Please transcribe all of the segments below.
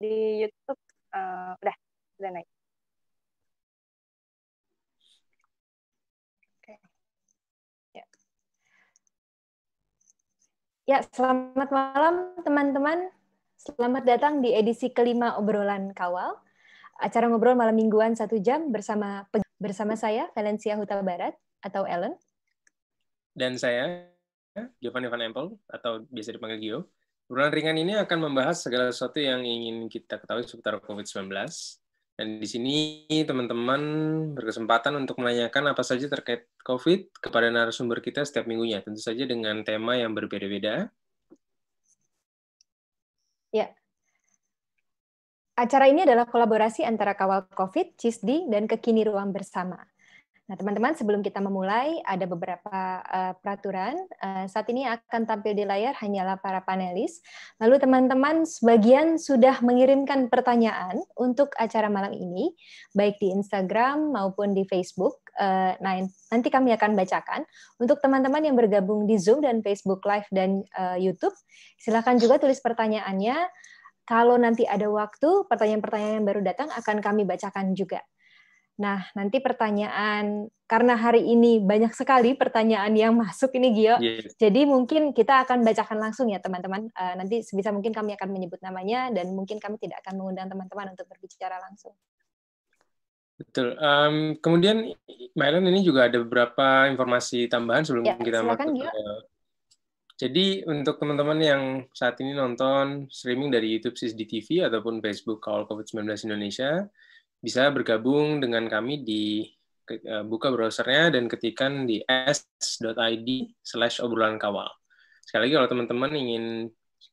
di YouTube uh, udah udah naik. Ya. ya, selamat malam teman-teman. Selamat datang di edisi kelima obrolan Kawal. Acara ngobrol malam mingguan satu jam bersama bersama saya Valencia Huta Barat atau Ellen. Dan saya Giovanni Van Empel atau biasa dipanggil Gio. Obrolan ringan ini akan membahas segala sesuatu yang ingin kita ketahui seputar COVID-19. Dan di sini teman-teman berkesempatan untuk menanyakan apa saja terkait COVID kepada narasumber kita setiap minggunya. Tentu saja dengan tema yang berbeda-beda. Ya. Acara ini adalah kolaborasi antara Kawal COVID, CISDI, dan Kekini Ruang Bersama. Nah, teman-teman, sebelum kita memulai, ada beberapa uh, peraturan. Uh, saat ini akan tampil di layar hanyalah para panelis. Lalu teman-teman sebagian sudah mengirimkan pertanyaan untuk acara malam ini, baik di Instagram maupun di Facebook. Uh, nah, nanti kami akan bacakan. Untuk teman-teman yang bergabung di Zoom dan Facebook Live dan uh, YouTube, silakan juga tulis pertanyaannya. Kalau nanti ada waktu, pertanyaan-pertanyaan yang baru datang akan kami bacakan juga. Nah, nanti pertanyaan karena hari ini banyak sekali pertanyaan yang masuk ini Gio. Yes. Jadi mungkin kita akan bacakan langsung ya teman-teman. Eh, nanti sebisa mungkin kami akan menyebut namanya dan mungkin kami tidak akan mengundang teman-teman untuk berbicara langsung. Betul. Um, kemudian Mbak Ellen ini juga ada beberapa informasi tambahan sebelum ya, kita masuk. Jadi untuk teman-teman yang saat ini nonton streaming dari YouTube CCTV ataupun Facebook Call COVID-19 Indonesia, bisa bergabung dengan kami di e, buka browsernya dan ketikkan di s.id slash obrolan kawal. Sekali lagi kalau teman-teman ingin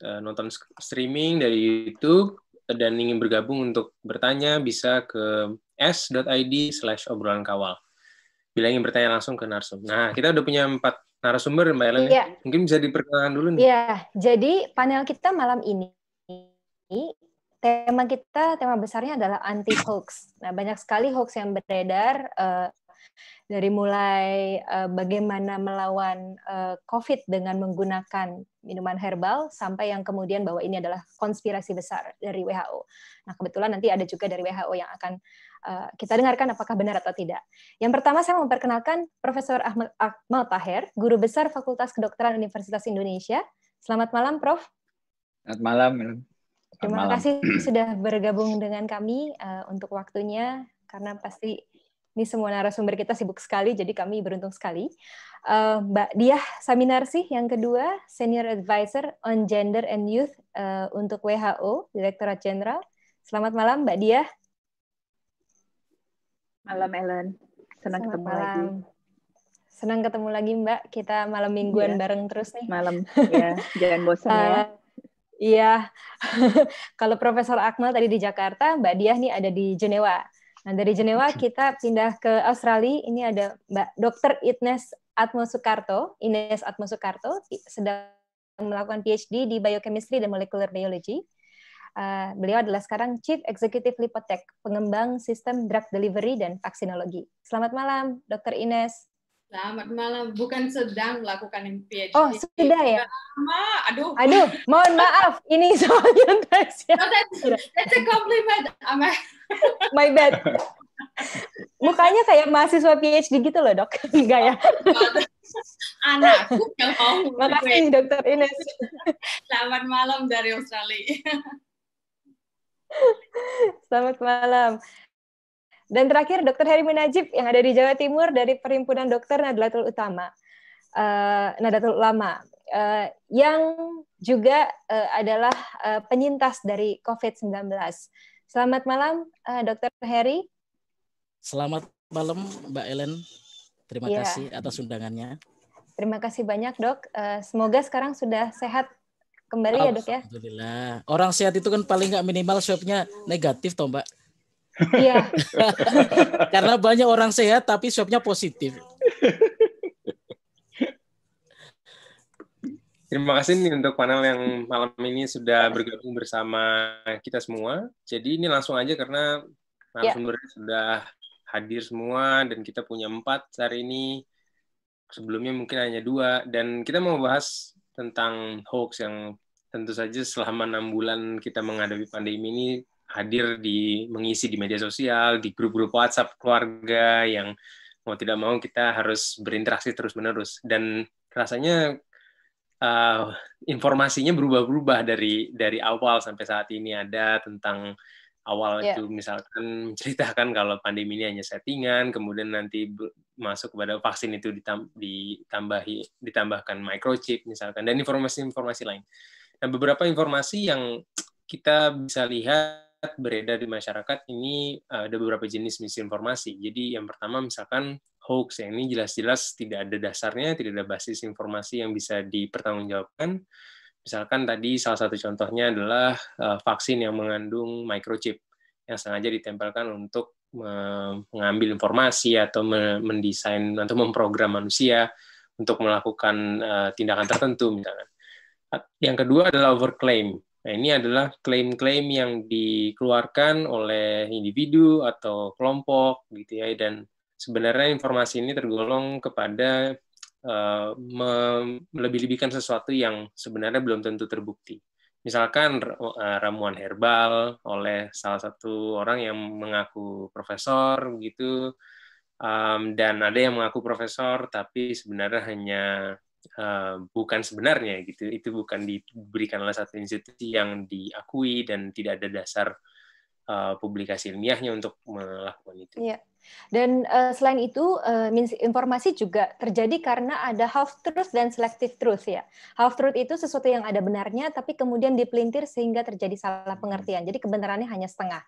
e, nonton streaming dari YouTube dan ingin bergabung untuk bertanya bisa ke s.id slash obrolan kawal. Bila ingin bertanya langsung ke narsum. Nah, kita udah punya empat narasumber Mbak Ellen. Iya. Mungkin bisa diperkenalkan dulu nih. Iya, jadi panel kita malam ini tema kita tema besarnya adalah anti hoax. Nah, banyak sekali hoax yang beredar uh, dari mulai uh, bagaimana melawan uh, COVID dengan menggunakan minuman herbal sampai yang kemudian bahwa ini adalah konspirasi besar dari WHO. Nah, kebetulan nanti ada juga dari WHO yang akan uh, kita dengarkan apakah benar atau tidak. Yang pertama saya memperkenalkan Profesor Ahmad Akmal Taher, guru besar Fakultas Kedokteran Universitas Indonesia. Selamat malam, Prof. Selamat malam, Terima malam. kasih sudah bergabung dengan kami uh, untuk waktunya karena pasti ini semua narasumber kita sibuk sekali, jadi kami beruntung sekali. Uh, Mbak Diah Saminarsih yang kedua, Senior Advisor on Gender and Youth uh, untuk WHO, Direktorat Jenderal. Selamat malam, Mbak Diah. Malam, Ellen. Senang Selamat ketemu malam. lagi. Senang ketemu lagi, Mbak. Kita malam mingguan yeah. bareng terus nih. Malam, ya. Jangan bosan uh, ya. Iya, kalau Profesor Akmal tadi di Jakarta, Mbak Diah nih ada di Jenewa. Nah dari Jenewa kita pindah ke Australia. Ini ada Mbak Dr. Ines Atmo Sukarto, Ines Atmo Sukarto sedang melakukan PhD di Biochemistry dan Molecular Biology. Uh, beliau adalah sekarang Chief Executive Lipotech, pengembang sistem drug delivery dan vaksinologi. Selamat malam, Dr. Ines. Selamat malam. Bukan sedang melakukan PhD. Oh, sudah ya? Lama. Aduh. Aduh, mohon maaf. Ini soalnya tes ya. No, that's, that's a compliment. I'm a... My bad. Mukanya kayak mahasiswa PhD gitu loh, dok. Enggak ya? Anakku yang mau. Makasih, dokter Ines. Selamat malam dari Australia. Selamat malam. Dan terakhir, Dr. Heri Munajib yang ada di Jawa Timur dari Perhimpunan Dokter Nadlatul Utama. Uh, eh, Nadlatul Ulama uh, yang juga uh, adalah uh, penyintas dari COVID-19. Selamat malam, uh, Dr. Heri. Selamat malam, Mbak Ellen. Terima ya. kasih atas undangannya. Terima kasih banyak, Dok. Uh, semoga sekarang sudah sehat kembali ya, Dok ya. Alhamdulillah. Orang sehat itu kan paling nggak minimal swabnya negatif, toh, Mbak. Iya. Karena banyak orang sehat tapi swabnya positif. Terima kasih nih untuk panel yang malam ini sudah bergabung bersama kita semua. Jadi ini langsung aja karena ya. narasumbernya yeah. sudah hadir semua dan kita punya empat hari ini. Sebelumnya mungkin hanya dua dan kita mau bahas tentang hoax yang tentu saja selama enam bulan kita menghadapi pandemi ini hadir di mengisi di media sosial, di grup-grup WhatsApp keluarga yang mau tidak mau kita harus berinteraksi terus-menerus dan rasanya uh, informasinya berubah-berubah dari dari awal sampai saat ini ada tentang awal yeah. itu misalkan menceritakan kalau pandemi ini hanya settingan, kemudian nanti masuk kepada vaksin itu ditamb ditambahi ditambahkan microchip misalkan dan informasi-informasi lain. Nah, beberapa informasi yang kita bisa lihat beredar di masyarakat ini eh, ada beberapa jenis misinformasi. Jadi yang pertama misalkan hoax yang ini jelas-jelas tidak ada dasarnya, tidak ada basis informasi yang bisa dipertanggungjawabkan. Misalkan tadi salah satu contohnya adalah eh, vaksin yang mengandung microchip yang sengaja ditempelkan untuk mengambil informasi atau mendesain atau memprogram manusia untuk melakukan eh, tindakan tertentu misalkan. Yang kedua adalah overclaim. Nah, ini adalah klaim-klaim yang dikeluarkan oleh individu atau kelompok gitu ya dan sebenarnya informasi ini tergolong kepada uh, melebih-lebihkan sesuatu yang sebenarnya belum tentu terbukti. Misalkan eh, ramuan herbal oleh salah satu orang yang mengaku profesor gitu um, dan ada yang mengaku profesor tapi sebenarnya hanya uh, bukan sebenarnya gitu itu bukan diberikan oleh satu institusi yang diakui dan tidak ada dasar uh, publikasi ilmiahnya untuk melakukan itu. ya Dan uh, selain itu uh, informasi juga terjadi karena ada half truth dan selective truth ya. Half truth itu sesuatu yang ada benarnya tapi kemudian dipelintir sehingga terjadi salah hmm. pengertian. Jadi kebenarannya hanya setengah.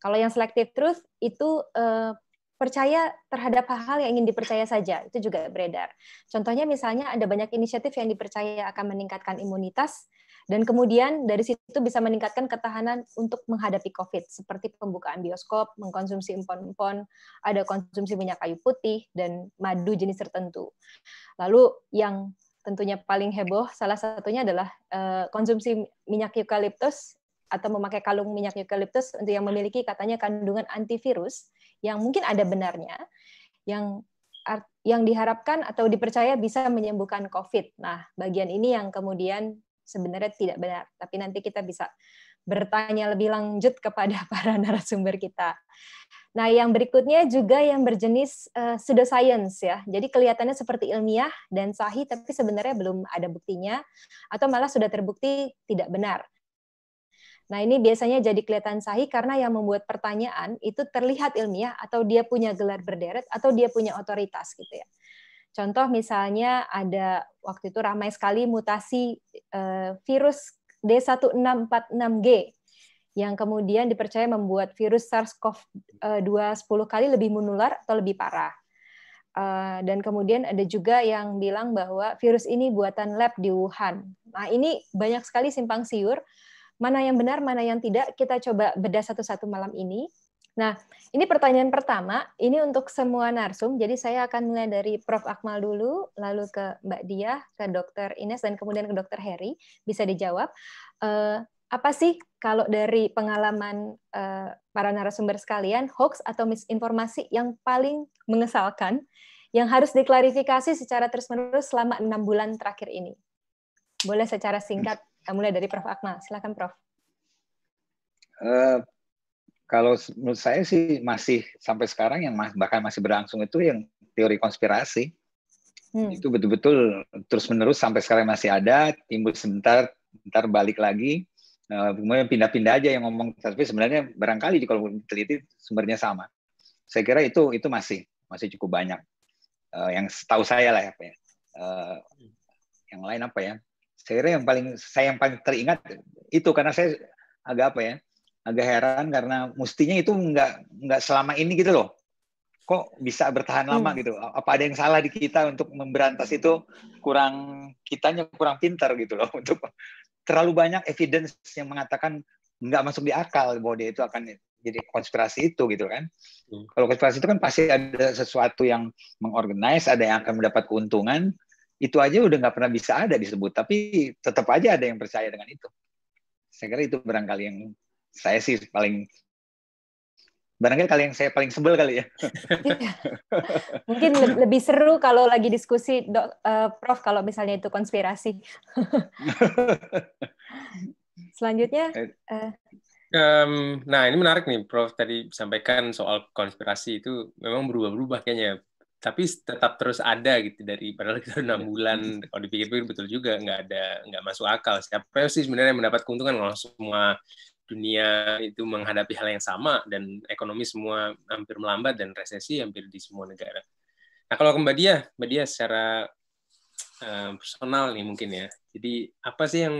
Kalau yang selective truth itu uh, percaya terhadap hal-hal yang ingin dipercaya saja itu juga beredar. Contohnya misalnya ada banyak inisiatif yang dipercaya akan meningkatkan imunitas dan kemudian dari situ bisa meningkatkan ketahanan untuk menghadapi COVID seperti pembukaan bioskop, mengkonsumsi empon-empon, ada konsumsi minyak kayu putih dan madu jenis tertentu. Lalu yang tentunya paling heboh salah satunya adalah eh, konsumsi minyak eukaliptus atau memakai kalung minyak eukaliptus untuk yang memiliki katanya kandungan antivirus yang mungkin ada benarnya yang yang diharapkan atau dipercaya bisa menyembuhkan COVID. Nah, bagian ini yang kemudian sebenarnya tidak benar, tapi nanti kita bisa bertanya lebih lanjut kepada para narasumber kita. Nah, yang berikutnya juga yang berjenis uh, pseudoscience ya. Jadi kelihatannya seperti ilmiah dan sahih tapi sebenarnya belum ada buktinya atau malah sudah terbukti tidak benar. Nah, ini biasanya jadi kelihatan sahih karena yang membuat pertanyaan itu terlihat ilmiah atau dia punya gelar berderet atau dia punya otoritas gitu ya. Contoh misalnya ada waktu itu ramai sekali mutasi eh, virus D1646G yang kemudian dipercaya membuat virus SARS-CoV-2 10 eh, kali lebih menular atau lebih parah. Eh, dan kemudian ada juga yang bilang bahwa virus ini buatan lab di Wuhan. Nah, ini banyak sekali simpang siur Mana yang benar, mana yang tidak, kita coba bedah satu-satu malam ini. Nah, ini pertanyaan pertama, ini untuk semua narsum. Jadi saya akan mulai dari Prof. Akmal dulu, lalu ke Mbak Diah, ke Dr. Ines, dan kemudian ke Dr. Harry. Bisa dijawab. Uh, apa sih kalau dari pengalaman uh, para narasumber sekalian hoax atau misinformasi yang paling mengesalkan yang harus diklarifikasi secara terus-menerus selama enam bulan terakhir ini? Boleh secara singkat mulai dari Prof. Akmal. Silakan Prof. Uh, kalau menurut saya sih masih sampai sekarang yang bahkan masih berlangsung itu yang teori konspirasi. Hmm. Itu betul-betul terus-menerus sampai sekarang masih ada, timbul sebentar, ntar balik lagi. Uh, kemudian pindah-pindah aja yang ngomong tapi sebenarnya barangkali kalau diteliti sumbernya sama. Saya kira itu itu masih masih cukup banyak. Uh, yang tahu saya lah ya. Uh, yang lain apa ya? saya yang paling saya yang paling teringat itu karena saya agak apa ya agak heran karena mestinya itu nggak nggak selama ini gitu loh kok bisa bertahan lama hmm. gitu apa ada yang salah di kita untuk memberantas itu kurang kitanya kurang pintar gitu loh untuk terlalu banyak evidence yang mengatakan nggak masuk di akal bahwa dia itu akan jadi konspirasi itu gitu kan hmm. kalau konspirasi itu kan pasti ada sesuatu yang mengorganize ada yang akan mendapat keuntungan itu aja udah nggak pernah bisa ada disebut tapi tetap aja ada yang percaya dengan itu saya kira itu barangkali yang saya sih paling barangkali kali yang saya paling sebel kali ya iya. mungkin le lebih seru kalau lagi diskusi dok, uh, prof kalau misalnya itu konspirasi selanjutnya uh, Um, nah ini menarik nih Prof tadi sampaikan soal konspirasi itu memang berubah ubah kayaknya ya tapi tetap terus ada gitu dari padahal kita enam iya. bulan kalau dipikir-pikir betul juga nggak ada nggak masuk akal siapa sih sebenarnya yang mendapat keuntungan kalau semua dunia itu menghadapi hal yang sama dan ekonomi semua hampir melambat dan resesi hampir di semua negara nah kalau ke mbak dia mbak dia secara um, personal nih mungkin ya jadi apa sih yang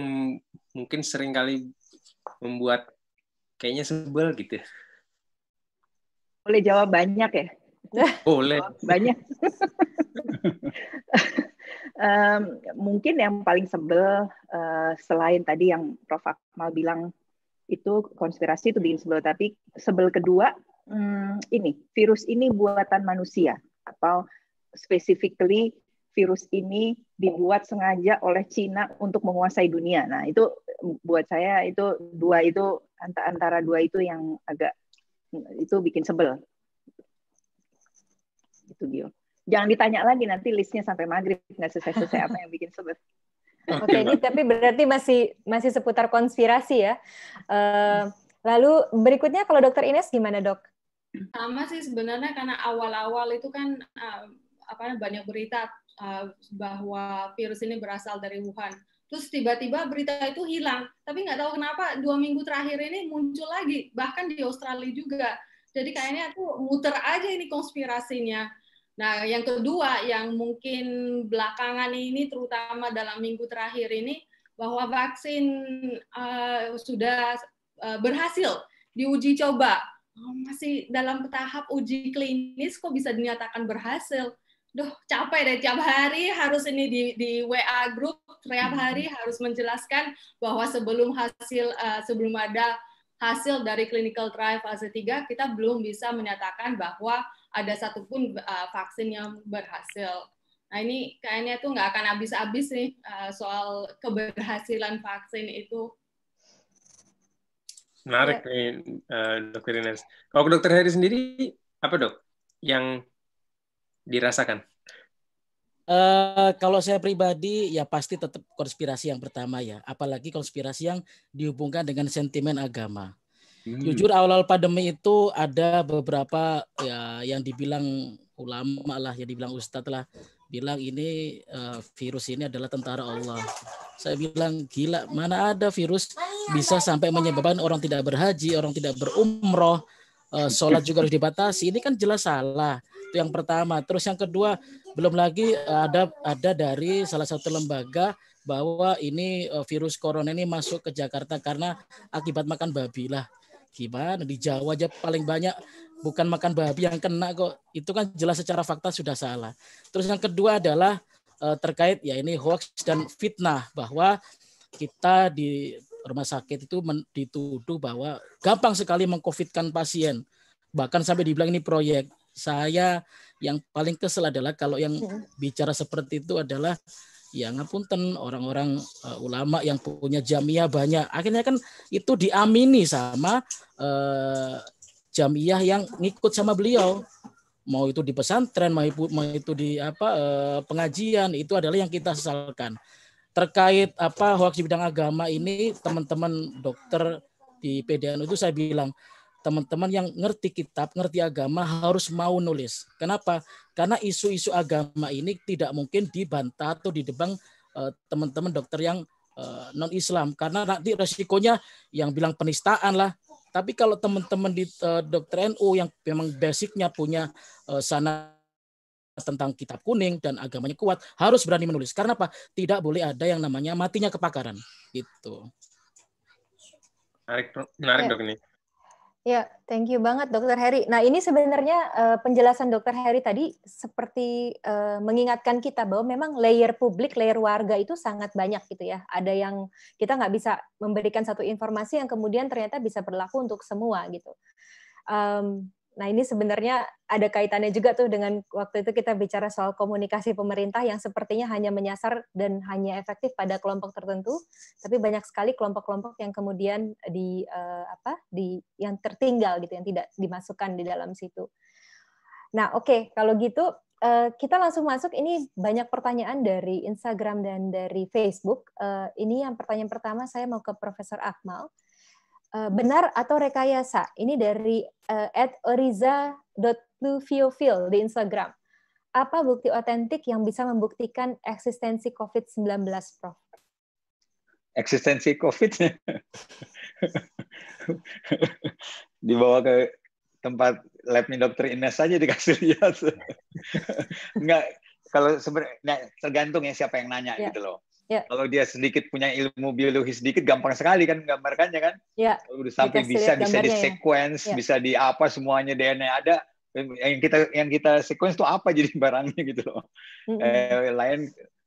mungkin sering kali membuat kayaknya sebel gitu boleh jawab banyak ya boleh. Banyak. um, mungkin yang paling sebel uh, selain tadi yang Prof. Akmal bilang itu konspirasi itu bikin sebel, tapi sebel kedua um, ini virus ini buatan manusia atau specifically virus ini dibuat sengaja oleh Cina untuk menguasai dunia. Nah itu buat saya itu dua itu antara dua itu yang agak itu bikin sebel gitu Gio. Jangan ditanya lagi nanti listnya sampai maghrib nggak selesai-selesai apa yang bikin sebel. Oke, okay, ini tapi berarti masih masih seputar konspirasi ya. Uh, lalu berikutnya kalau dokter Ines gimana dok? Sama sih sebenarnya karena awal-awal itu kan uh, apa banyak berita uh, bahwa virus ini berasal dari Wuhan. Terus tiba-tiba berita itu hilang, tapi nggak tahu kenapa dua minggu terakhir ini muncul lagi, bahkan di Australia juga jadi kayaknya aku muter aja ini konspirasinya. Nah, yang kedua yang mungkin belakangan ini terutama dalam minggu terakhir ini bahwa vaksin uh, sudah uh, berhasil diuji coba. Oh, masih dalam tahap uji klinis kok bisa dinyatakan berhasil. Duh, capek deh tiap hari harus ini di, di WA group tiap hari mm-hmm. harus menjelaskan bahwa sebelum hasil uh, sebelum ada hasil dari clinical trial fase 3 kita belum bisa menyatakan bahwa ada satupun uh, vaksin yang berhasil. Nah ini kayaknya tuh nggak akan habis-habis nih eh, soal keberhasilan vaksin itu. Menarik ya. nih uh, dokter Ines. Kalau dokter Heri sendiri apa dok yang dirasakan? Eh, kalau saya pribadi ya pasti tetap konspirasi yang pertama ya, apalagi konspirasi yang dihubungkan dengan sentimen agama. Hmm. Jujur awal-awal pandemi itu ada beberapa ya yang dibilang ulama lah, yang dibilang ustadz lah, bilang ini uh, virus ini adalah tentara Allah. Saya bilang gila, mana ada virus bisa sampai menyebabkan orang tidak berhaji, orang tidak berumroh, uh, sholat juga harus dibatasi. Ini kan jelas salah itu yang pertama. Terus yang kedua, belum lagi ada ada dari salah satu lembaga bahwa ini eh, virus corona ini masuk ke Jakarta karena akibat makan babi lah. Gimana di Jawa aja paling banyak bukan makan babi yang kena kok. Itu kan jelas secara fakta sudah salah. Terus yang kedua adalah eh, terkait ya ini hoax dan fitnah bahwa kita di rumah sakit itu dituduh bahwa gampang sekali mengkofitkan pasien bahkan sampai dibilang ini proyek saya yang paling kesel adalah kalau yang iya. bicara seperti itu adalah ya ngapunten orang-orang uh, ulama yang punya jamiah banyak akhirnya kan itu diamini sama uh, jamiah yang ngikut sama beliau mau itu di pesantren mau itu, mau itu di apa uh, pengajian itu adalah yang kita sesalkan terkait apa hoax di bidang agama ini teman-teman dokter di PDN itu saya bilang teman-teman yang ngerti kitab, ngerti agama harus mau nulis. Kenapa? Karena isu-isu agama ini tidak mungkin dibantah atau didebang eh, teman-teman uh, dokter yang uh, non-Islam karena nanti resikonya yang bilang penistaan lah. Tapi kalau teman-teman di uh, dokter NU yang memang basicnya punya sana tentang kitab kuning dan agamanya kuat harus berani menulis. Karena apa? Tidak boleh ada yang namanya matinya kepakaran. Gitu. Menarik, menarik dok ini. Ya, thank you banget Dokter Heri. Nah, ini sebenarnya uh, penjelasan Dokter Heri tadi seperti uh, mengingatkan kita bahwa memang layer publik, layer warga itu sangat banyak gitu ya. Ada yang kita nggak bisa memberikan satu informasi yang kemudian ternyata bisa berlaku untuk semua gitu. Um, Nah, ini sebenarnya ada kaitannya juga tuh dengan waktu itu kita bicara soal komunikasi pemerintah yang sepertinya hanya menyasar dan hanya efektif pada kelompok tertentu, tapi banyak sekali kelompok-kelompok yang kemudian di uh, apa? di yang tertinggal gitu yang tidak dimasukkan di dalam situ. Nah, oke, okay, kalau gitu eh, kita langsung masuk ini banyak pertanyaan dari Instagram dan dari Facebook. Eh, ini yang pertanyaan pertama saya mau ke Profesor Akmal Eh, benar atau rekayasa. Ini dari uh, at di Instagram. Apa bukti otentik yang bisa membuktikan eksistensi COVID-19, Prof? Eksistensi COVID dibawa ke tempat labnya dokter Ines aja dikasih lihat. Enggak, kalau sebenarnya tergantung ya siapa yang nanya yeah. gitu loh Ya. Kalau dia sedikit punya ilmu biologi sedikit, gampang sekali kan gambarkannya kan. Ya. Kalau udah sampai bisa bisa ya. di sequence, ya. bisa di apa semuanya DNA ada. Yang kita yang kita sequence tuh apa jadi barangnya gitu loh. Mm -hmm. eh, lain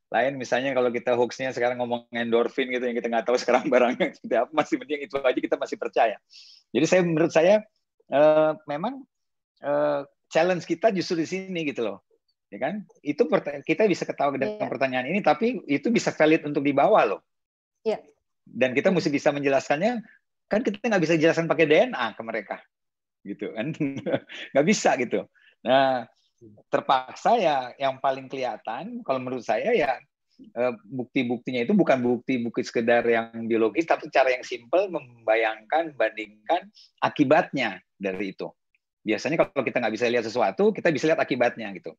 lain misalnya kalau kita hoaxnya sekarang ngomong endorfin gitu yang kita nggak tahu sekarang barangnya seperti apa masih mending itu aja kita masih percaya. Jadi saya menurut saya eh, memang eh, challenge kita justru di sini gitu loh ya kan? Itu kita bisa ketawa dengan yeah. pertanyaan ini, tapi itu bisa valid untuk dibawa loh. Iya. Yeah. Dan kita mesti bisa menjelaskannya, kan kita nggak bisa jelaskan pakai DNA ke mereka, gitu kan? nggak bisa gitu. Nah, terpaksa ya yang paling kelihatan, kalau menurut saya ya eh, bukti-buktinya itu bukan bukti-bukti sekedar yang biologis, tapi cara yang simpel membayangkan, bandingkan akibatnya dari itu biasanya kalau kita nggak bisa lihat sesuatu, kita bisa lihat akibatnya gitu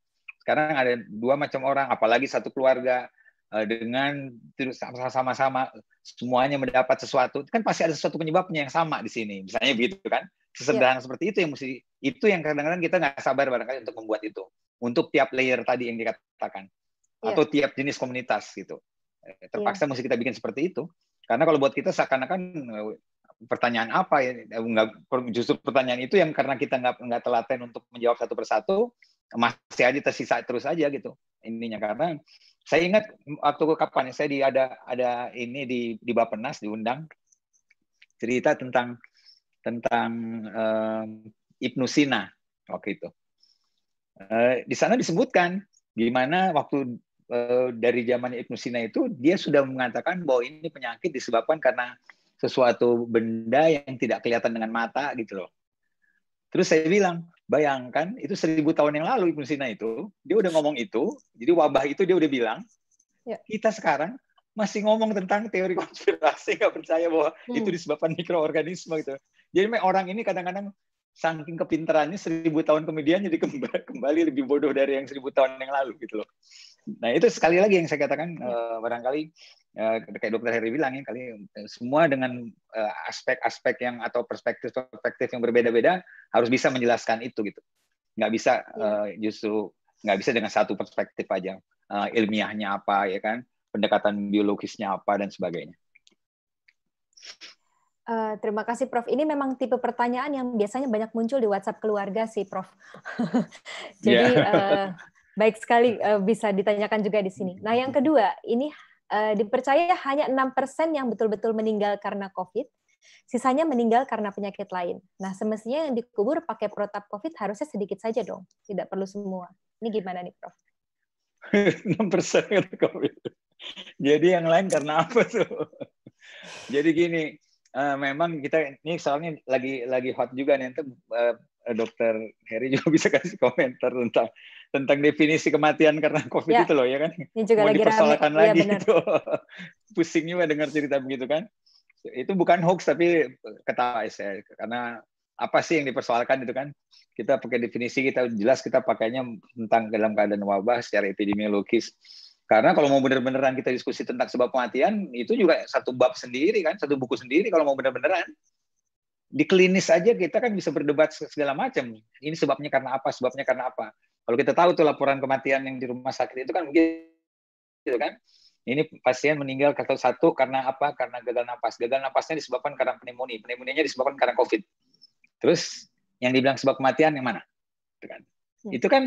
sekarang ada dua macam orang apalagi satu keluarga eh, dengan sama-sama semuanya mendapat sesuatu kan pasti ada sesuatu penyebabnya yang sama di sini misalnya begitu kan sesederhana yeah. seperti itu yang mesti itu yang kadang-kadang kita nggak sabar barangkali untuk membuat itu untuk tiap layer tadi yang dikatakan yeah. atau tiap jenis komunitas gitu eh, terpaksa yeah. mesti kita bikin seperti itu karena kalau buat kita seakan-akan eh, pertanyaan apa ya justru pertanyaan itu yang karena kita nggak nggak telaten untuk menjawab satu persatu masih aja tersisa terus aja gitu ininya karena saya ingat waktu kapan ya, saya di ada ada ini di di Bapenas diundang cerita tentang tentang uh, Ibnu Sina waktu itu. Uh, di sana disebutkan gimana waktu uh, dari zaman Ibnu Sina itu dia sudah mengatakan bahwa ini penyakit disebabkan karena sesuatu benda yang tidak kelihatan dengan mata gitu loh. Terus saya bilang, Bayangkan itu seribu tahun yang lalu Ibnu Sina itu, dia udah ngomong itu, jadi wabah itu dia udah bilang. Ya. Kita sekarang masih ngomong tentang teori konspirasi, nggak percaya bahwa hmm. itu disebabkan mikroorganisme gitu. Jadi orang ini kadang-kadang saking kepintarannya seribu tahun kemudian jadi kembali lebih bodoh dari yang seribu tahun yang lalu gitu loh. Nah itu sekali lagi yang saya katakan uh, barangkali uh, kayak dokter Heri bilang ya kali eh, semua dengan aspek-aspek uh, yang atau perspektif-perspektif yang berbeda-beda harus bisa menjelaskan itu gitu. Nggak bisa uh, justru nggak bisa dengan satu perspektif aja. Uh, ilmiahnya apa ya kan, pendekatan biologisnya apa dan sebagainya. Uh, terima kasih Prof. Ini memang tipe pertanyaan yang biasanya banyak muncul di WhatsApp keluarga sih Prof. Jadi yeah. Ya. uh, Baik sekali eh, bisa ditanyakan juga di sini. Nah, yang kedua, ini eh, dipercaya hanya 6% yang betul-betul meninggal karena COVID, sisanya meninggal karena penyakit lain. Nah, semestinya yang dikubur pakai protap COVID harusnya sedikit saja dong, tidak perlu semua. Ini gimana nih, Prof? 6% karena COVID. Jadi yang lain karena apa tuh? Jadi gini, eh, memang kita ini soalnya lagi lagi hot juga nih, nanti dokter Heri juga bisa kasih komentar tentang tentang definisi kematian karena COVID ya. itu loh ya kan. Ini juga Mau lagi dipersoalkan rame. Iya, lagi ya, itu. Pusing juga dengar cerita begitu kan. Itu bukan hoax tapi ketawa ya, saya karena apa sih yang dipersoalkan itu kan kita pakai definisi kita jelas kita pakainya tentang dalam keadaan wabah secara epidemiologis karena kalau mau bener-beneran kita diskusi tentang sebab kematian itu juga satu bab sendiri kan satu buku sendiri kalau mau bener-beneran di klinis aja kita kan bisa berdebat segala macam ini sebabnya karena apa sebabnya karena apa kalau kita tahu tuh laporan kematian yang di rumah sakit itu kan mungkin gitu kan. Ini pasien meninggal kata satu karena apa? Karena gagal nafas. Gagal nafasnya disebabkan karena pneumonia. Pneumonianya disebabkan karena COVID. Terus yang dibilang sebab kematian yang mana? Itu kan, hmm. itu kan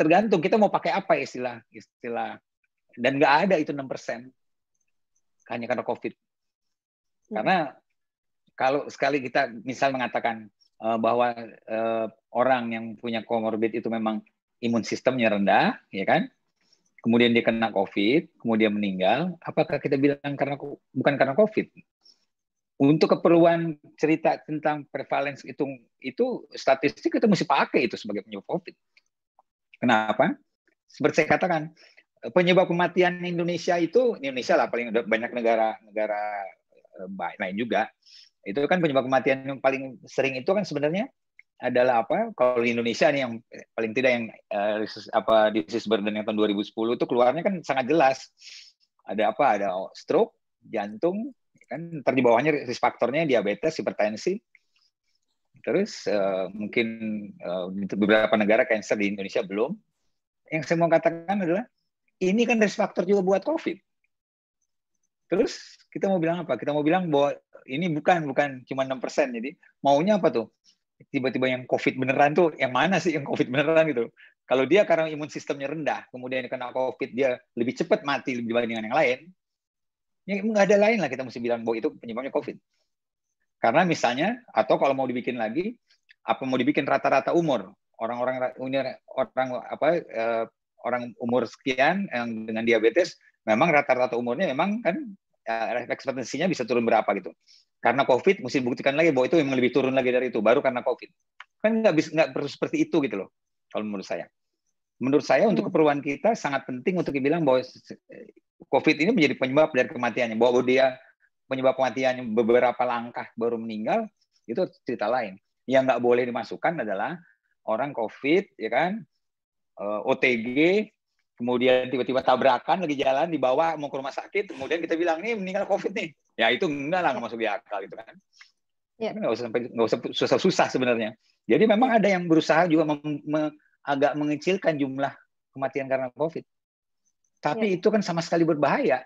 tergantung kita mau pakai apa istilah istilah dan nggak ada itu 6% hanya karena COVID. Hmm. Karena kalau sekali kita misal mengatakan eh, bahwa eh, orang yang punya comorbid itu memang imun sistemnya rendah, ya kan? Kemudian dia kena COVID, kemudian meninggal. Apakah kita bilang karena bukan karena COVID? Untuk keperluan cerita tentang prevalence itu itu statistik itu mesti pakai itu sebagai penyebab COVID. Kenapa? Seperti saya katakan, eh, penyebab kematian Indonesia itu Indonesia lah paling banyak negara-negara eh, lain juga. Itu kan penyebab kematian yang paling sering itu kan sebenarnya adalah apa kalau di Indonesia nih yang paling tidak yang uh, apa disease burden yang tahun 2010 itu keluarnya kan sangat jelas ada apa ada stroke jantung ya kan terdi bawahnya risk faktornya diabetes hipertensi terus uh, mungkin uh, beberapa negara cancer di Indonesia belum yang saya mau katakan adalah ini kan risk faktor juga buat COVID terus kita mau bilang apa kita mau bilang bahwa ini bukan bukan cuma enam persen jadi maunya apa tuh tiba-tiba yang COVID beneran tuh yang mana sih yang COVID beneran gitu. Kalau dia karena imun sistemnya rendah, kemudian kena COVID dia lebih cepat mati dibandingkan yang lain, ya nggak ada lain lah kita mesti bilang bahwa itu penyebabnya COVID. Karena misalnya, atau kalau mau dibikin lagi, apa mau dibikin rata-rata umur orang-orang orang apa eh, orang umur sekian yang dengan diabetes memang rata-rata umurnya memang kan Eh, ekspektasinya bisa turun berapa gitu. Karena COVID mesti buktikan lagi bahwa itu memang lebih turun lagi dari itu, baru karena COVID. Kan nggak bisa nggak perlu seperti itu gitu loh, kalau menurut saya. Menurut saya untuk hmm. keperluan kita sangat penting untuk dibilang bahwa COVID ini menjadi penyebab dari kematiannya, bahwa dia penyebab kematiannya beberapa langkah baru meninggal itu cerita lain. Yang nggak boleh dimasukkan adalah orang COVID ya kan, eh, OTG kemudian tiba-tiba tabrakan lagi jalan dibawa mau ke rumah sakit, kemudian kita bilang nih meninggal COVID nih, ya itu enggak lah nggak masuk di akal gitu kan. Ya. Nggak usah sampai nggak usah susah-susah sebenarnya. Jadi memang ada yang berusaha juga mem, me, agak mengecilkan jumlah kematian karena COVID. Tapi ya. itu kan sama sekali berbahaya.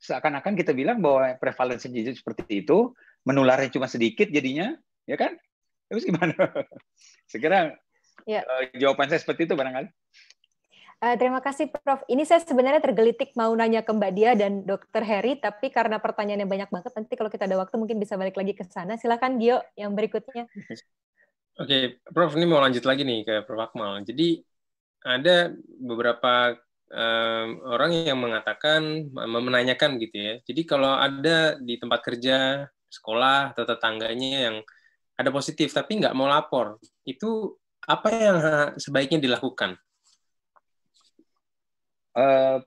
Seakan-akan kita bilang bahwa prevalensi seperti itu menularnya cuma sedikit jadinya, ya kan? Terus gimana? Sekarang ya. Eh, jawaban saya seperti itu barangkali. Uh, terima kasih Prof. Ini saya sebenarnya tergelitik mau nanya ke Mbak Dia dan Dokter Harry, tapi karena pertanyaannya banyak banget, nanti kalau kita ada waktu mungkin bisa balik lagi ke sana. Silakan Gio yang berikutnya. Oke, okay, Prof. Ini mau lanjut lagi nih ke Prof. Akmal. Jadi ada beberapa um, orang yang mengatakan, menanyakan gitu ya. Jadi kalau ada di tempat kerja, sekolah, atau tetangganya yang ada positif tapi nggak mau lapor, itu apa yang sebaiknya dilakukan? uh,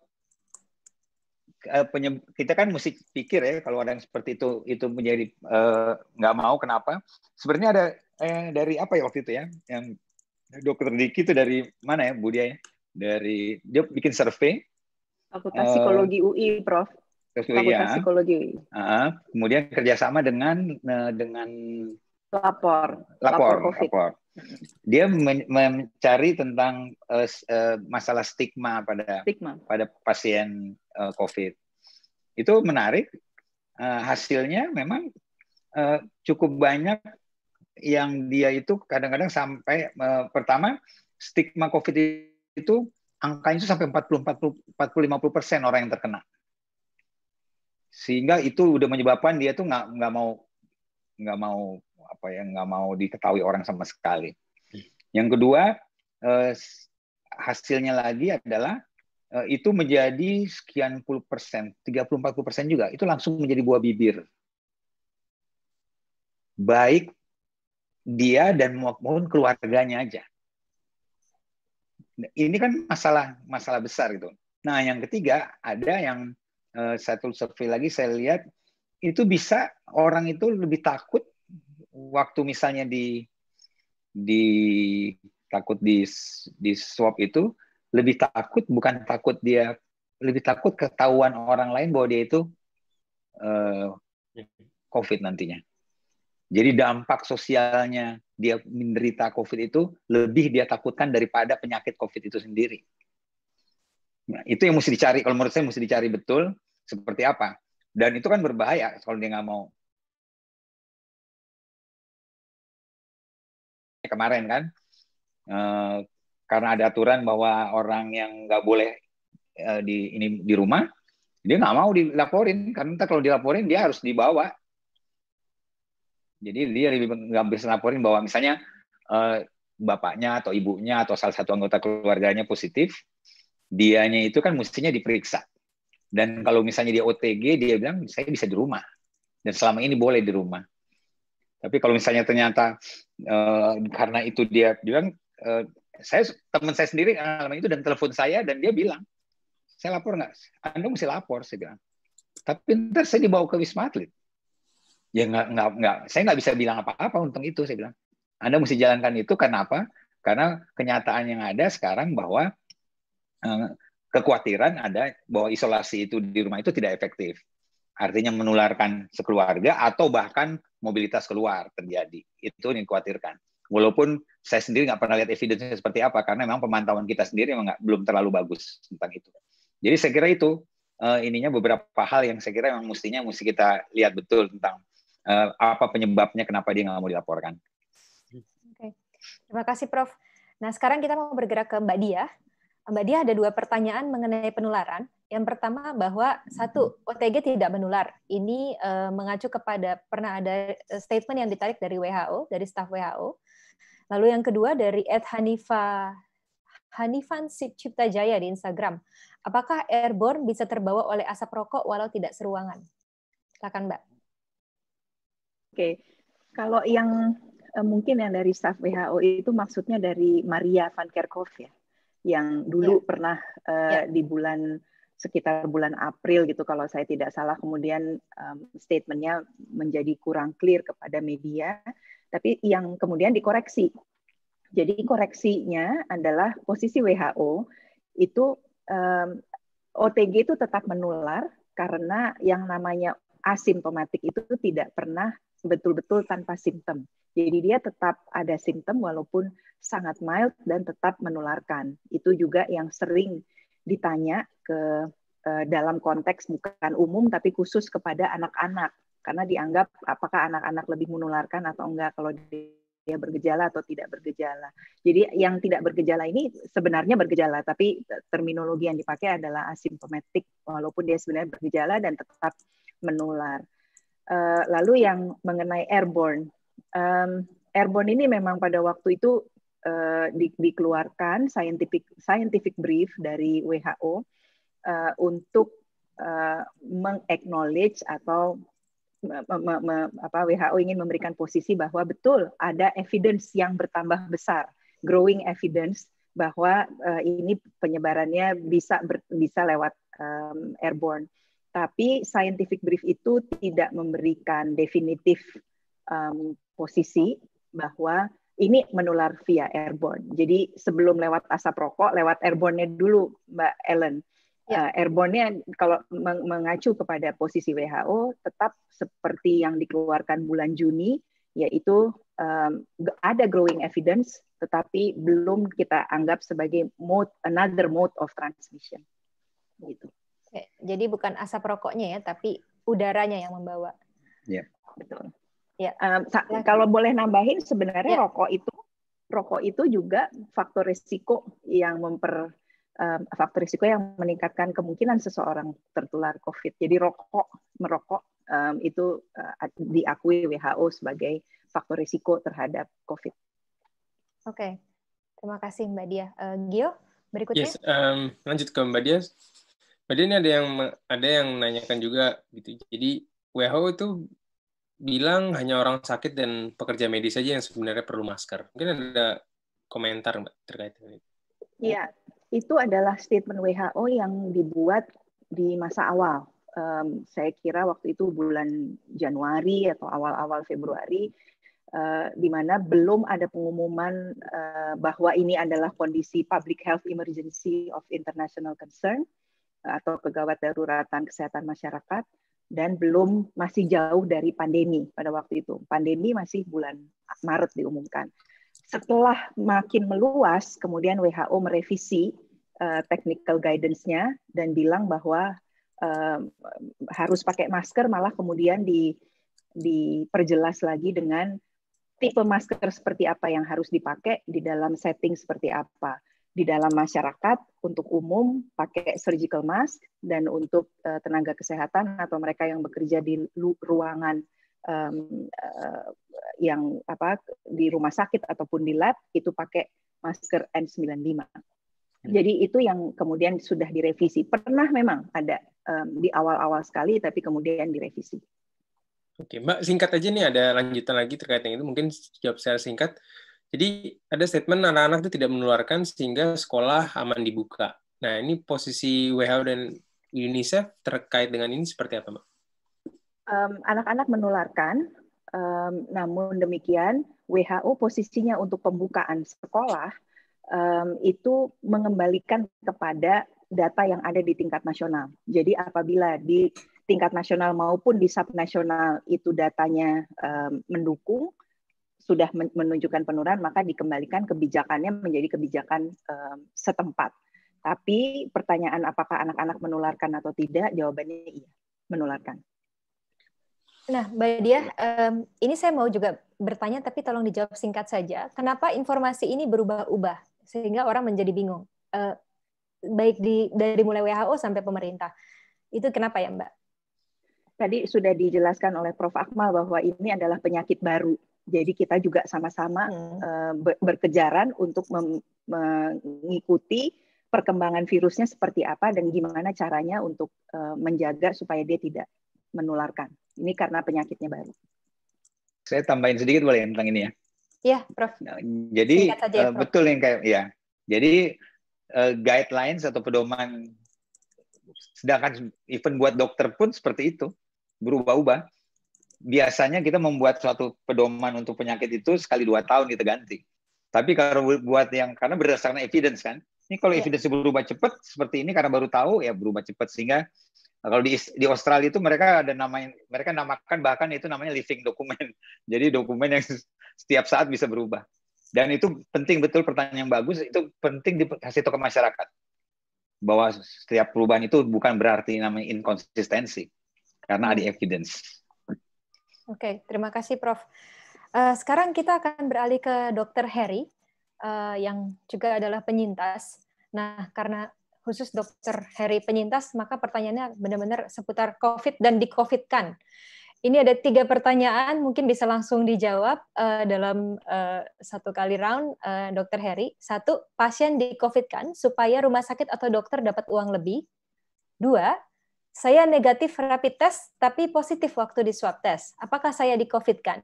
kita kan mesti pikir ya kalau ada yang seperti itu itu menjadi eh, nggak uh, mau kenapa sebenarnya ada eh, dari apa ya waktu itu ya yang dokter Diki itu dari mana ya Budia ya dari dia bikin survei fakultas uh, psikologi UI Prof fakultas ya. psikologi UI uh, kemudian kerjasama dengan uh, dengan lapor lapor lapor, COVID. lapor dia men mencari tentang uh, uh, masalah stigma pada stigma. pada pasien uh, COVID. Itu menarik. Uh, hasilnya memang uh, cukup banyak yang dia itu kadang-kadang sampai uh, pertama stigma COVID itu angkanya itu sampai 40 40 40 50 persen orang yang terkena. Sehingga itu udah menyebabkan dia tuh nggak nggak mau nggak mau apa yang nggak mau diketahui orang sama sekali. Iya. Yang kedua eh, hasilnya lagi adalah eh, itu menjadi sekian puluh persen, tiga 30-40 persen juga itu langsung menjadi buah bibir. Baik dia dan mohon keluarganya aja. Nah, ini kan masalah masalah besar gitu. Nah yang ketiga ada yang eh, satu survei lagi saya lihat itu bisa orang itu lebih takut waktu misalnya di di takut di di swap itu lebih takut bukan takut dia lebih takut ketahuan orang lain bahwa dia itu uh, COVID nantinya. Jadi dampak sosialnya dia menderita COVID itu lebih dia takutkan daripada penyakit COVID itu sendiri. Nah, itu yang mesti dicari. Kalau menurut saya mesti dicari betul seperti apa. Dan itu kan berbahaya kalau dia nggak mau. kemarin kan uh, karena ada aturan bahwa orang yang nggak boleh uh, di ini di rumah dia nggak mau dilaporin karena kalau dilaporin dia harus dibawa jadi dia lebih nggak bisa laporin bahwa misalnya uh, bapaknya atau ibunya atau salah satu anggota keluarganya positif dianya itu kan mestinya diperiksa dan kalau misalnya dia OTG dia bilang saya bisa di rumah dan selama ini boleh di rumah tapi kalau misalnya ternyata uh, karena itu dia bilang uh, saya teman saya sendiri eh, ngalamin itu dan telepon saya dan dia bilang saya lapor nggak? Anda mesti lapor saya bilang. Tapi ntar saya dibawa ke wisma atlet. Ya nggak nggak nggak. Saya nggak bisa bilang apa-apa untung itu saya bilang. Anda mesti jalankan itu kenapa? Karena kenyataan yang ada sekarang bahwa uh, kekhawatiran ada bahwa isolasi itu di rumah itu tidak efektif artinya menularkan sekeluarga atau bahkan mobilitas keluar terjadi. Itu yang dikhawatirkan. Walaupun saya sendiri nggak pernah lihat evidence seperti apa, karena memang pemantauan kita sendiri memang gak, belum terlalu bagus tentang itu. Jadi saya kira itu uh, ininya beberapa hal yang saya kira memang mestinya mesti kita lihat betul tentang uh, apa penyebabnya kenapa dia nggak mau dilaporkan. Oke, okay. terima kasih Prof. Nah sekarang kita mau bergerak ke Mbak Dia. Mbak Dia ada dua pertanyaan mengenai penularan. Yang pertama bahwa satu OTG tidak menular. Ini uh, mengacu kepada pernah ada eh, statement yang ditarik dari WHO, dari staf WHO. Lalu yang kedua dari Ed Hanifa Hanifan Cipta Jaya di Instagram. Apakah airborne bisa terbawa oleh asap rokok walau tidak seruangan? Silakan Mbak. Oke, kalau yang eh, mungkin yang dari staf WHO itu maksudnya dari Maria van Kerkhove ya yang dulu yeah. pernah uh, eh, yeah. di bulan sekitar bulan April gitu kalau saya tidak salah kemudian um, statementnya menjadi kurang clear kepada media tapi yang kemudian dikoreksi jadi koreksinya adalah posisi WHO itu um, OTG itu tetap menular karena yang namanya asimptomatik itu tidak pernah betul-betul tanpa simptom. Jadi dia tetap ada simptom walaupun sangat mild dan tetap menularkan. Itu juga yang sering ditanya ke eh, dalam konteks bukan umum tapi khusus kepada anak-anak karena dianggap apakah anak-anak lebih menularkan atau enggak kalau dia bergejala atau tidak bergejala. Jadi yang tidak bergejala ini sebenarnya bergejala tapi terminologi yang dipakai adalah asimptomatik walaupun dia sebenarnya bergejala dan tetap menular. Eh, lalu yang mengenai airborne, um, airborne ini memang pada waktu itu uh, di, dikeluarkan scientific scientific brief dari WHO uh, eh, untuk uh, mengacknowledge atau me, me, me, apa, WHO ingin memberikan posisi bahwa betul ada evidence yang bertambah besar, growing evidence bahwa uh, ini penyebarannya bisa ber, bisa lewat um, airborne. Tapi scientific brief itu tidak memberikan definitif um, posisi bahwa ini menular via airborne. Jadi sebelum lewat asap rokok, lewat airborne dulu, Mbak Ellen. Ya. Uh, airborne-nya kalau mengacu kepada posisi WHO tetap seperti yang dikeluarkan bulan Juni, yaitu um, ada growing evidence, tetapi belum kita anggap sebagai mode another mode of transmission. Gitu. Oke, jadi bukan asap rokoknya ya, tapi udaranya yang membawa. Iya, betul. Ya. Um, ya. kalau boleh nambahin sebenarnya ya. rokok itu rokok itu juga faktor risiko yang memper um, faktor risiko yang meningkatkan kemungkinan seseorang tertular COVID. Jadi rokok merokok um, itu uh, diakui WHO sebagai faktor risiko terhadap COVID. Oke, okay. terima kasih Mbak Dia. Uh, Gio, berikutnya. Yes, um, lanjut ke Mbak Dia. Jadi ini ada yang ada yang menanyakan juga gitu. Jadi WHO itu bilang hanya orang sakit dan pekerja medis saja yang sebenarnya perlu masker. Mungkin ada komentar Mbak terkait dengan itu. Iya, itu adalah statement WHO yang dibuat di masa awal. Um, saya kira waktu itu bulan Januari atau awal-awal Februari Uh, di mana belum ada pengumuman uh, bahwa ini adalah kondisi public health emergency of international concern atau pegawai daruratan kesehatan masyarakat dan belum masih jauh dari pandemi pada waktu itu. Pandemi masih bulan Maret diumumkan. Setelah makin meluas, kemudian WHO merevisi uh, technical guidance-nya dan bilang bahwa uh, harus pakai masker malah kemudian di diperjelas lagi dengan tipe masker seperti apa yang harus dipakai di dalam setting seperti apa di dalam masyarakat untuk umum pakai surgical mask dan untuk uh, tenaga kesehatan atau mereka yang bekerja di ruangan um, uh, yang apa di rumah sakit ataupun di lab itu pakai masker N95. Hmm. Jadi itu yang kemudian sudah direvisi. Pernah memang ada um, di awal-awal sekali tapi kemudian direvisi. Oke, Mbak singkat aja nih ada lanjutan lagi terkait yang itu mungkin jawab saya singkat jadi ada statement anak-anak itu tidak menularkan sehingga sekolah aman dibuka. Nah ini posisi WHO dan UNICEF terkait dengan ini seperti apa, Mbak? Um, anak-anak menularkan, um, namun demikian WHO posisinya untuk pembukaan sekolah um, itu mengembalikan kepada data yang ada di tingkat nasional. Jadi apabila di tingkat nasional maupun di subnasional itu datanya um, mendukung, sudah menunjukkan penurunan maka dikembalikan kebijakannya menjadi kebijakan setempat. Tapi pertanyaan apakah anak-anak menularkan atau tidak, jawabannya iya, menularkan. Nah, Mbak Diah, ini saya mau juga bertanya, tapi tolong dijawab singkat saja. Kenapa informasi ini berubah-ubah sehingga orang menjadi bingung? baik di, dari mulai WHO sampai pemerintah, itu kenapa ya, Mbak? Tadi sudah dijelaskan oleh Prof. Akmal bahwa ini adalah penyakit baru jadi kita juga sama-sama hmm. uh, berkejaran untuk mengikuti perkembangan virusnya seperti apa dan gimana caranya untuk uh, menjaga supaya dia tidak menularkan. Ini karena penyakitnya baru. Saya tambahin sedikit boleh ya tentang ini ya. Iya, Prof. Nah, jadi ya, eh, Prof. Uh, betul yang kayak ya. Jadi uh, guidelines atau pedoman sedangkan event buat dokter pun seperti itu berubah-ubah biasanya kita membuat suatu pedoman untuk penyakit itu sekali dua tahun kita ganti. Tapi kalau buat yang karena berdasarkan evidence kan, ini kalau yeah. evidence berubah cepat seperti ini karena baru tahu ya berubah cepat sehingga kalau di di Australia itu mereka ada namanya mereka namakan bahkan itu namanya living dokumen. Jadi dokumen yang setiap saat bisa berubah. Dan itu penting betul pertanyaan yang bagus itu penting dikasih tahu ke masyarakat bahwa setiap perubahan itu bukan berarti namanya inkonsistensi karena ada evidence. Oke, okay, terima kasih Prof. Uh, sekarang kita akan beralih ke Dr. Harry, uh, yang juga adalah penyintas. Nah, karena khusus Dr. Harry penyintas, maka pertanyaannya benar-benar seputar COVID dan di-COVID-kan. Ini ada tiga pertanyaan, mungkin bisa langsung dijawab uh, dalam uh, satu kali round, uh, Dr. Harry. Satu, pasien di-COVID-kan supaya rumah sakit atau dokter dapat uang lebih. Dua, saya negatif rapid test tapi positif waktu di swab test. Apakah saya di COVID-kan?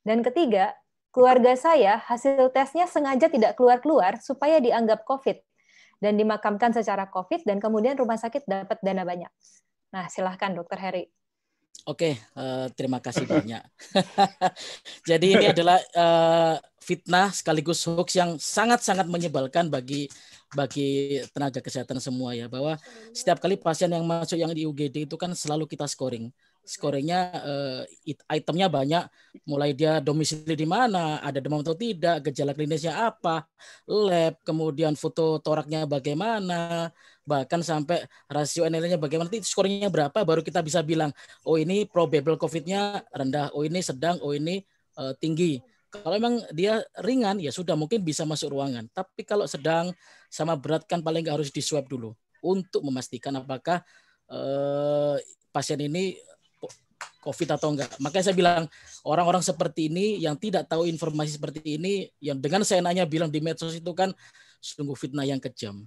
Dan ketiga, keluarga saya hasil tesnya sengaja tidak keluar-keluar supaya dianggap COVID dan dimakamkan secara COVID dan kemudian rumah sakit dapat dana banyak. Nah, silahkan Dokter Heri. Oke, okay, uh, eh, terima kasih banyak. Jadi ini adalah uh, fitnah sekaligus hoax yang sangat-sangat menyebalkan bagi bagi tenaga kesehatan semua ya bahwa setiap kali pasien yang masuk yang di UGD itu kan selalu kita scoring scoringnya uh, eh, itemnya banyak mulai dia domisili di mana ada demam atau tidak gejala klinisnya apa lab kemudian foto toraknya bagaimana bahkan sampai rasio NL-nya bagaimana nanti skornya berapa baru kita bisa bilang oh ini probable COVID-nya rendah oh ini sedang oh ini uh, tinggi kalau memang dia ringan ya sudah mungkin bisa masuk ruangan tapi kalau sedang sama berat kan paling nggak harus di swab dulu untuk memastikan apakah uh, pasien ini COVID atau enggak. Makanya saya bilang orang-orang seperti ini yang tidak tahu informasi seperti ini, yang dengan saya nanya bilang di medsos itu kan sungguh fitnah yang kejam.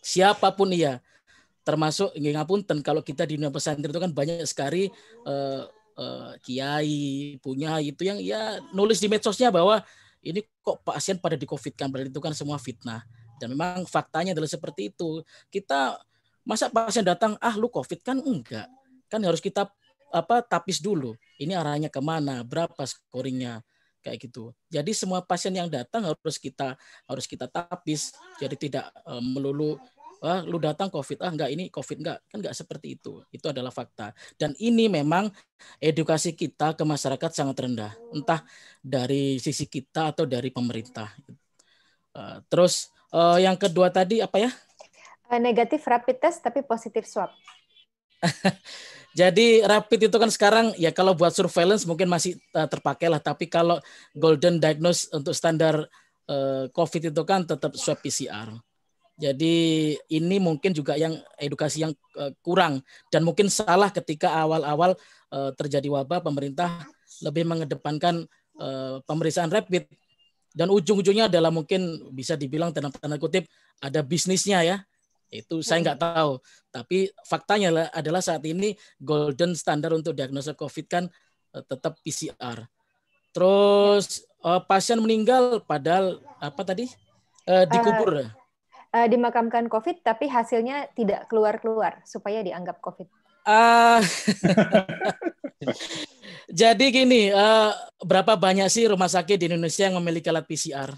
Siapapun ia, termasuk ya ngapunten kalau kita di dunia pesantren itu kan banyak sekali eh, eh, kiai punya itu yang ya nulis di medsosnya bahwa ini kok pasien pada di COVID kan berarti itu kan semua fitnah. Dan memang faktanya adalah seperti itu. Kita masa pasien datang ah lu COVID kan enggak kan harus kita apa tapis dulu. Ini arahnya kemana, berapa scoringnya, kayak gitu. Jadi semua pasien yang datang harus kita harus kita tapis. Jadi tidak eh, melulu ah, lu datang COVID, ah enggak ini COVID enggak. Kan enggak seperti itu. Itu adalah fakta. Dan ini memang edukasi kita ke masyarakat sangat rendah. Entah dari sisi kita atau dari pemerintah. Eh, terus eh, yang kedua tadi apa ya? Negatif rapid test tapi positif swab. Jadi rapid itu kan sekarang ya kalau buat surveillance mungkin masih uh, terpakai lah, tapi kalau golden diagnose untuk standar uh, COVID itu kan tetap swab PCR. Jadi ini mungkin juga yang edukasi yang uh, kurang dan mungkin salah ketika awal-awal uh, terjadi wabah pemerintah lebih mengedepankan uh, pemeriksaan rapid dan ujung-ujungnya adalah mungkin bisa dibilang tanda, tanda kutip ada bisnisnya ya itu saya nggak tahu. Tapi faktanya adalah saat ini golden standar untuk diagnosa COVID kan eh, tetap PCR. Terus eh, pasien meninggal padahal apa tadi? Eh, dikubur. Uh, uh, dimakamkan COVID tapi hasilnya tidak keluar-keluar supaya dianggap COVID. Uh, jadi gini, uh, berapa banyak sih rumah sakit di Indonesia yang memiliki alat PCR?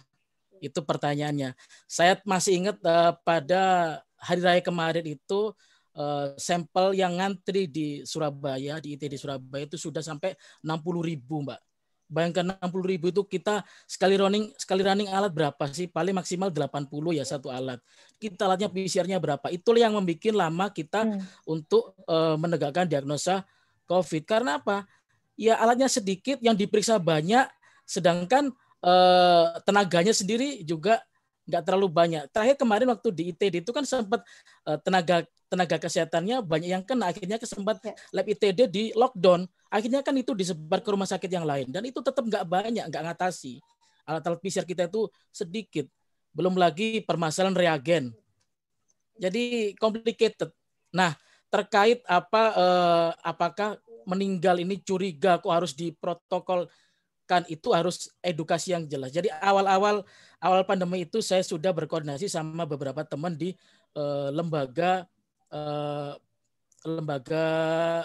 Itu pertanyaannya. Saya masih ingat uh, pada hari raya kemarin itu uh, sampel yang ngantri di Surabaya di ITD Surabaya itu sudah sampai 60 ribu mbak bayangkan 60 ribu itu kita sekali running sekali running alat berapa sih paling maksimal 80 ya satu alat kita alatnya PCR-nya berapa itu yang membuat lama kita hmm. untuk uh, menegakkan diagnosa COVID karena apa ya alatnya sedikit yang diperiksa banyak sedangkan uh, tenaganya sendiri juga nggak terlalu banyak. Terakhir kemarin waktu di ITD itu kan sempat eh, tenaga tenaga kesehatannya banyak yang kena akhirnya kesempat ya. lab ITD di lockdown akhirnya kan itu disebar ke rumah sakit yang lain dan itu tetap nggak banyak nggak ngatasi alat-alat PCR kita itu sedikit belum lagi permasalahan reagen jadi complicated nah terkait apa eh, apakah meninggal ini curiga kok harus di protokol kan itu harus edukasi yang jelas. Jadi awal-awal awal pandemi itu saya sudah berkoordinasi sama beberapa teman di eh, lembaga eh, lembaga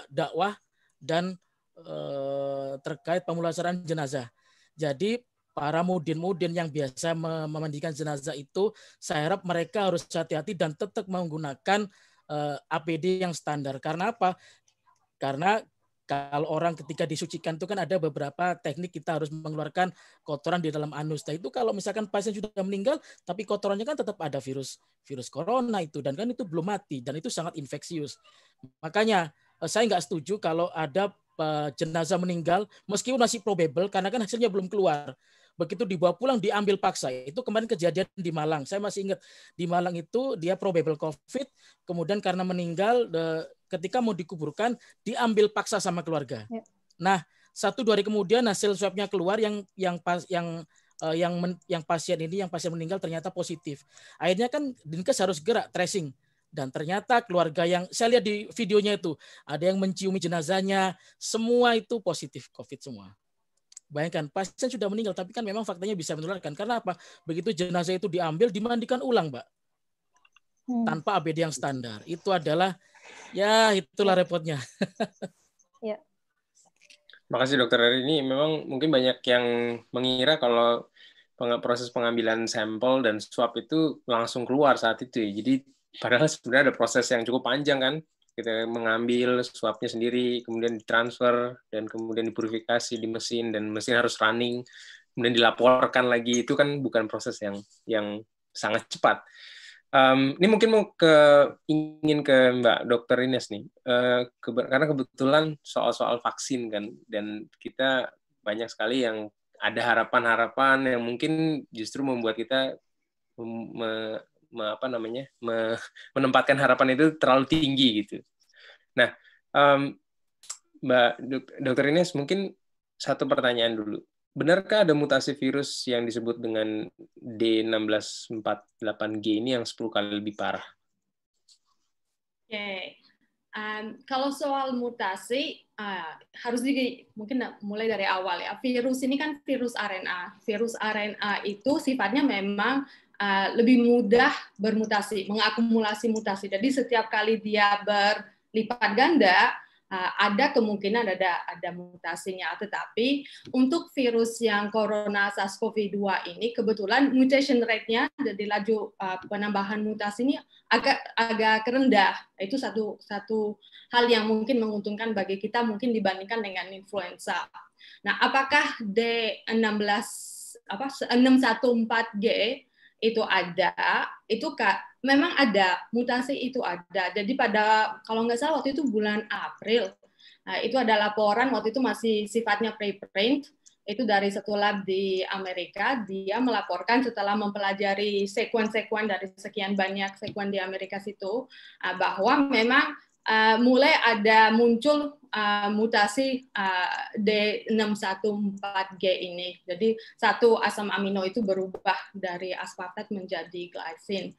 dakwah dan eh, terkait pemulasaran jenazah. Jadi para mudin-mudin yang biasa memandikan jenazah itu, saya harap mereka harus hati-hati dan tetap menggunakan eh, APD yang standar. Karena apa? Karena kalau orang ketika disucikan itu kan ada beberapa teknik kita harus mengeluarkan kotoran di dalam anus. Nah, itu kalau misalkan pasien sudah meninggal tapi kotorannya kan tetap ada virus virus corona itu dan kan itu belum mati dan itu sangat infeksius. Makanya eh, saya nggak setuju kalau ada eh, jenazah meninggal meskipun masih probable karena kan hasilnya belum keluar. Begitu dibawa pulang diambil paksa. Itu kemarin kejadian di Malang. Saya masih ingat di Malang itu dia probable COVID, kemudian karena meninggal eh, ketika mau dikuburkan diambil paksa sama keluarga. Ya. Nah, satu dua hari kemudian hasil swabnya keluar yang yang pas yang uh, yang men, yang pasien ini yang pasien meninggal ternyata positif. Akhirnya kan dinkes harus gerak tracing dan ternyata keluarga yang saya lihat di videonya itu ada yang menciumi jenazahnya, semua itu positif COVID semua. Bayangkan pasien sudah meninggal tapi kan memang faktanya bisa menularkan karena apa? Begitu jenazah itu diambil dimandikan ulang, Mbak. Hmm. Tanpa ABD yang standar. Itu adalah ya itulah repotnya. ya. Makasih dokter Ari. Ini memang mungkin banyak yang mengira kalau proses pengambilan sampel dan swab itu langsung keluar saat itu. Ya. Jadi padahal sebenarnya ada proses yang cukup panjang kan. Kita mengambil swabnya sendiri, kemudian ditransfer, dan kemudian dipurifikasi di mesin, dan mesin harus running, kemudian dilaporkan lagi. Itu kan bukan proses yang yang sangat cepat. Um, ini mungkin mau ke ingin ke Mbak Dokter Ines nih, uh, eh, ke, karena kebetulan soal-soal vaksin kan, dan kita banyak sekali yang ada harapan-harapan yang mungkin justru membuat kita me, me, apa namanya me, menempatkan harapan itu terlalu tinggi gitu. Nah, um, Mbak Dokter Ines mungkin satu pertanyaan dulu benarkah ada mutasi virus yang disebut dengan D1648G ini yang 10 kali lebih parah? Oke, okay. um, kalau soal mutasi uh, harus di, mungkin mulai dari awal ya. Virus ini kan virus RNA. Virus RNA itu sifatnya memang uh, lebih mudah bermutasi, mengakumulasi mutasi. Jadi setiap kali dia berlipat ganda, Eh, ada kemungkinan ada ada mutasinya tetapi untuk virus yang corona SARS-CoV-2 ini kebetulan mutation rate-nya jadi laju eh, penambahan mutasi ini agak agak rendah itu satu satu hal yang mungkin menguntungkan bagi kita mungkin dibandingkan dengan influenza. Nah, apakah D16 apa 614G itu ada, itu kak, memang ada mutasi itu ada. Jadi pada kalau nggak salah waktu itu bulan April, nah, itu ada laporan waktu itu masih sifatnya preprint itu dari satu lab di Amerika dia melaporkan setelah mempelajari sekuen-sekuen dari sekian banyak sekuen di Amerika situ ah, bahwa memang uh, mulai ada muncul uh, mutasi uh, eh, D614G ini. Jadi satu asam amino itu berubah dari aspartat menjadi glycine.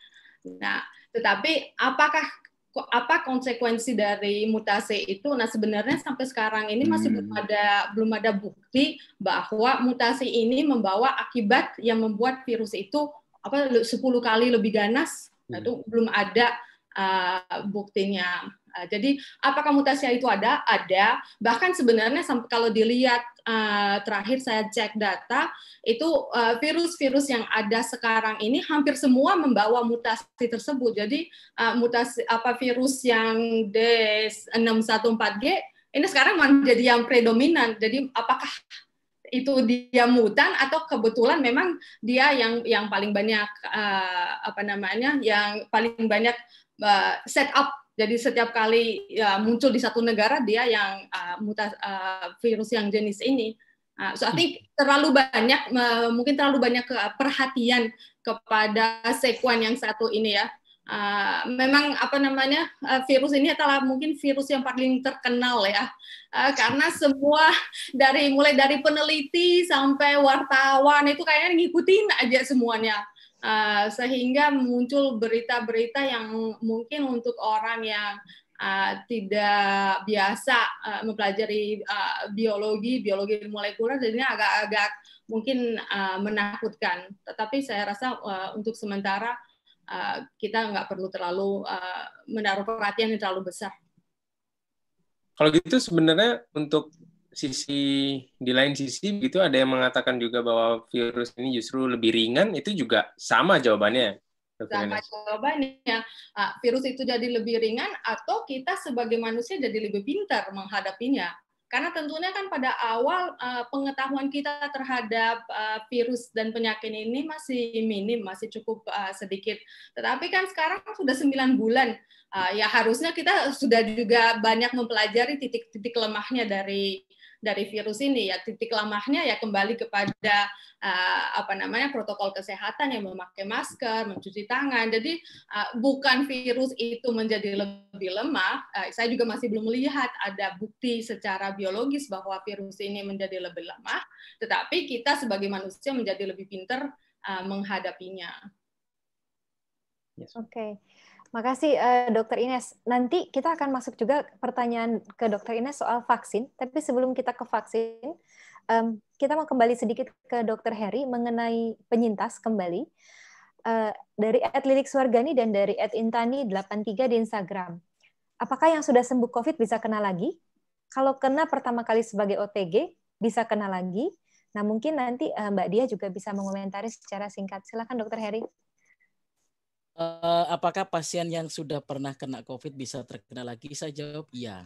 Nah, tetapi apakah apa konsekuensi dari mutasi itu? Nah, sebenarnya sampai sekarang ini masih hmm. belum ada belum ada bukti bahwa mutasi ini membawa akibat yang membuat virus itu apa 10 kali lebih ganas. Nah, hmm. itu belum ada uh, buktinya. Nah, jadi apakah mutasi itu ada? Ada. Bahkan sebenarnya kalau dilihat eh, terakhir saya cek data itu eh, virus-virus yang ada sekarang ini hampir semua membawa mutasi tersebut. Jadi eh, mutasi apa virus yang D614G ini sekarang menjadi yang predominan. Jadi apakah itu dia mutan atau kebetulan memang dia yang yang paling banyak uh, apa namanya yang paling banyak uh, set jadi setiap kali ya, muncul di satu negara dia yang uh, ah, mutas uh, ah, virus yang jenis ini. Uh, so I think terlalu banyak uh, mungkin terlalu banyak perhatian kepada sekuan yang satu ini ya. Uh, memang apa namanya uh, virus ini adalah mungkin virus yang paling terkenal ya uh, karena semua dari mulai dari peneliti sampai wartawan itu kayaknya ngikutin aja semuanya uh, sehingga muncul berita-berita yang mungkin untuk orang yang uh, tidak biasa uh, mempelajari uh, biologi, biologi molekuler, jadinya agak-agak mungkin uh, menakutkan. Tetapi saya rasa uh, untuk sementara uh, kita nggak perlu terlalu uh, menaruh perhatian yang terlalu besar. Kalau gitu sebenarnya untuk sisi di lain sisi begitu ada yang mengatakan juga bahwa virus ini justru lebih ringan itu juga sama jawabannya sama jawabannya uh, virus itu jadi lebih ringan atau kita sebagai manusia jadi lebih pintar menghadapinya karena tentunya kan pada awal uh, pengetahuan kita terhadap uh, virus dan penyakit ini masih minim, masih cukup uh, sedikit. Tetapi kan sekarang sudah 9 bulan, uh, ya harusnya kita sudah juga banyak mempelajari titik-titik lemahnya dari dari virus ini ya titik lemahnya ya kembali kepada uh, apa namanya protokol kesehatan yang memakai masker, mencuci tangan. Jadi uh, bukan virus itu menjadi lebih lemah. Uh, saya juga masih belum melihat ada bukti secara biologis bahwa virus ini menjadi lebih lemah, tetapi kita sebagai manusia menjadi lebih pinter uh, menghadapinya. Yes. Oke. Okay. Makasih uh, Dokter Ines. Nanti kita akan masuk juga pertanyaan ke Dokter Ines soal vaksin. Tapi sebelum kita ke vaksin, um, kita mau kembali sedikit ke Dokter Harry mengenai penyintas kembali. Uh, dari Ed Suargani dan dari Ed Intani 83 di Instagram. Apakah yang sudah sembuh COVID bisa kena lagi? Kalau kena pertama kali sebagai OTG, bisa kena lagi. Nah, mungkin nanti uh, Mbak Dia juga bisa mengomentari secara singkat. Silakan Dokter Heri. Eh, apakah pasien yang sudah pernah kena COVID bisa terkena lagi? Saya jawab iya.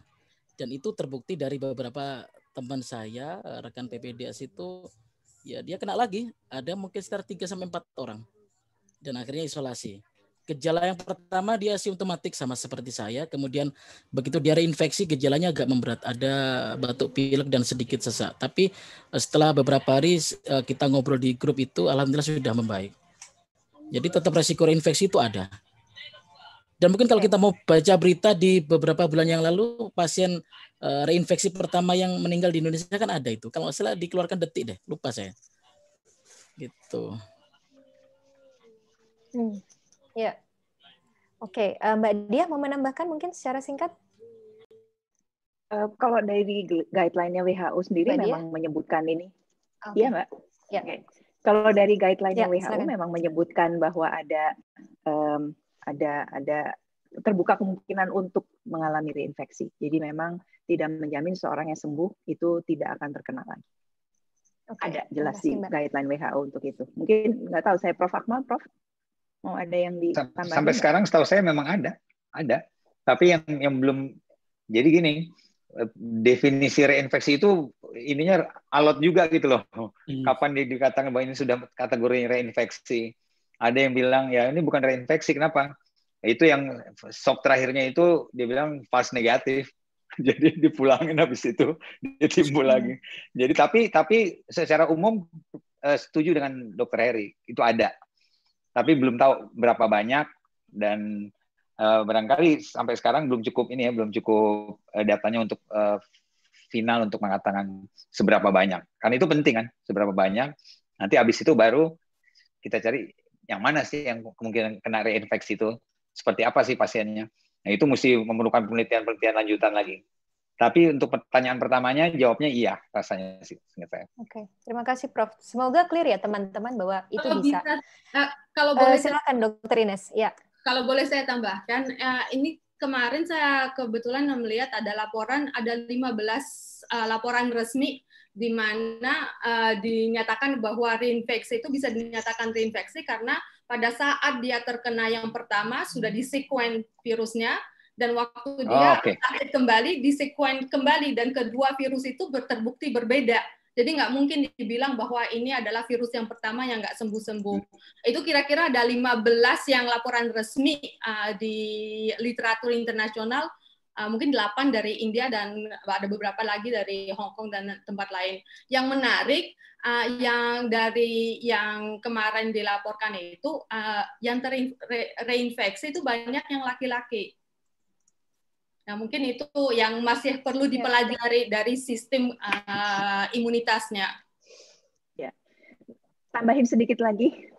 Dan itu terbukti dari beberapa teman saya, rekan PPDS itu, ya dia kena lagi. Ada mungkin sekitar 3 sampai 4 orang. Dan akhirnya isolasi. Gejala yang pertama dia simptomatik sama seperti saya. Kemudian begitu dia reinfeksi gejalanya agak memberat. Ada batuk pilek dan sedikit sesak. Tapi eh, setelah beberapa hari eh, kita ngobrol di grup itu, alhamdulillah sudah membaik. Jadi tetap resiko reinfeksi itu ada. Dan mungkin kalau kita mau baca berita di beberapa bulan yang lalu pasien eh, reinfeksi pertama yang meninggal di Indonesia kan ada itu. Kalau salah dikeluarkan detik deh, lupa saya. Gitu. Hmm. Ya. Oke, okay. Eh, Mbak Dia mau menambahkan mungkin secara singkat? Eh, kalau dari guideline-nya WHO sendiri Mbak memang Dia? menyebutkan ini. Iya, Mbak? Ya. Okay. Kalau dari guideline yeah, WHO silakan. memang menyebutkan bahwa ada um, ada ada terbuka kemungkinan untuk mengalami reinfeksi. Jadi memang tidak menjamin seorang yang sembuh itu tidak akan terkena lagi. Okay. Ada jelas sih guideline WHO untuk itu. Mungkin nggak tahu saya Prof Akmal, Prof mau ada yang ditambahkan? Sampai sekarang setahu saya memang ada, ada. Tapi yang yang belum jadi gini, definisi reinfeksi itu ininya alot juga gitu loh. Hmm. Kapan dikatakan bahwa ini sudah kategori reinfeksi? Ada yang bilang ya ini bukan reinfeksi, kenapa? Itu yang shock terakhirnya itu dia bilang pas negatif. Jadi dipulangin habis itu ditimbul hmm. lagi. Jadi tapi tapi secara umum eh, setuju dengan Dokter Heri itu ada. Tapi belum tahu berapa banyak dan Eh, barangkali sampai sekarang belum cukup ini ya, belum cukup eh, datanya untuk uh, final untuk mengatakan seberapa banyak. Karena itu penting kan, seberapa banyak. Nanti habis itu baru kita cari yang mana sih yang kemungkinan kena reinfeksi itu, seperti apa sih pasiennya. Nah, itu mesti memerlukan penelitian-penelitian lanjutan lagi. Tapi untuk pertanyaan pertamanya jawabnya iya rasanya sih Oke, okay. terima kasih Prof. Semoga clear ya teman-teman bahwa itu kalau bisa. bisa. Uh, kalau boleh uh, silakan Dokter Ines. Ya. Kalau boleh saya tambahkan, uh, ini kemarin saya kebetulan melihat ada laporan, ada 15 uh, eh, laporan resmi di mana uh, dinyatakan bahwa reinfeksi itu bisa dinyatakan reinfeksi karena pada saat dia terkena yang pertama sudah disekuen virusnya dan waktu oh, dia oh, okay. kembali disekuen kembali dan kedua virus itu terbukti berbeda jadi nggak mungkin dibilang bahwa ini adalah virus yang pertama yang nggak sembuh-sembuh. Itu kira-kira ada 15 yang laporan resmi uh, di literatur internasional, uh, mungkin 8 dari India dan ada beberapa lagi dari Hong Kong dan tempat lain. Yang menarik uh, yang dari yang kemarin dilaporkan itu uh, yang terinfeksi itu banyak yang laki-laki Nah, mungkin itu yang masih perlu iya. dipelajari dari sistem uh, imunitasnya. Ya. Tambahin sedikit lagi,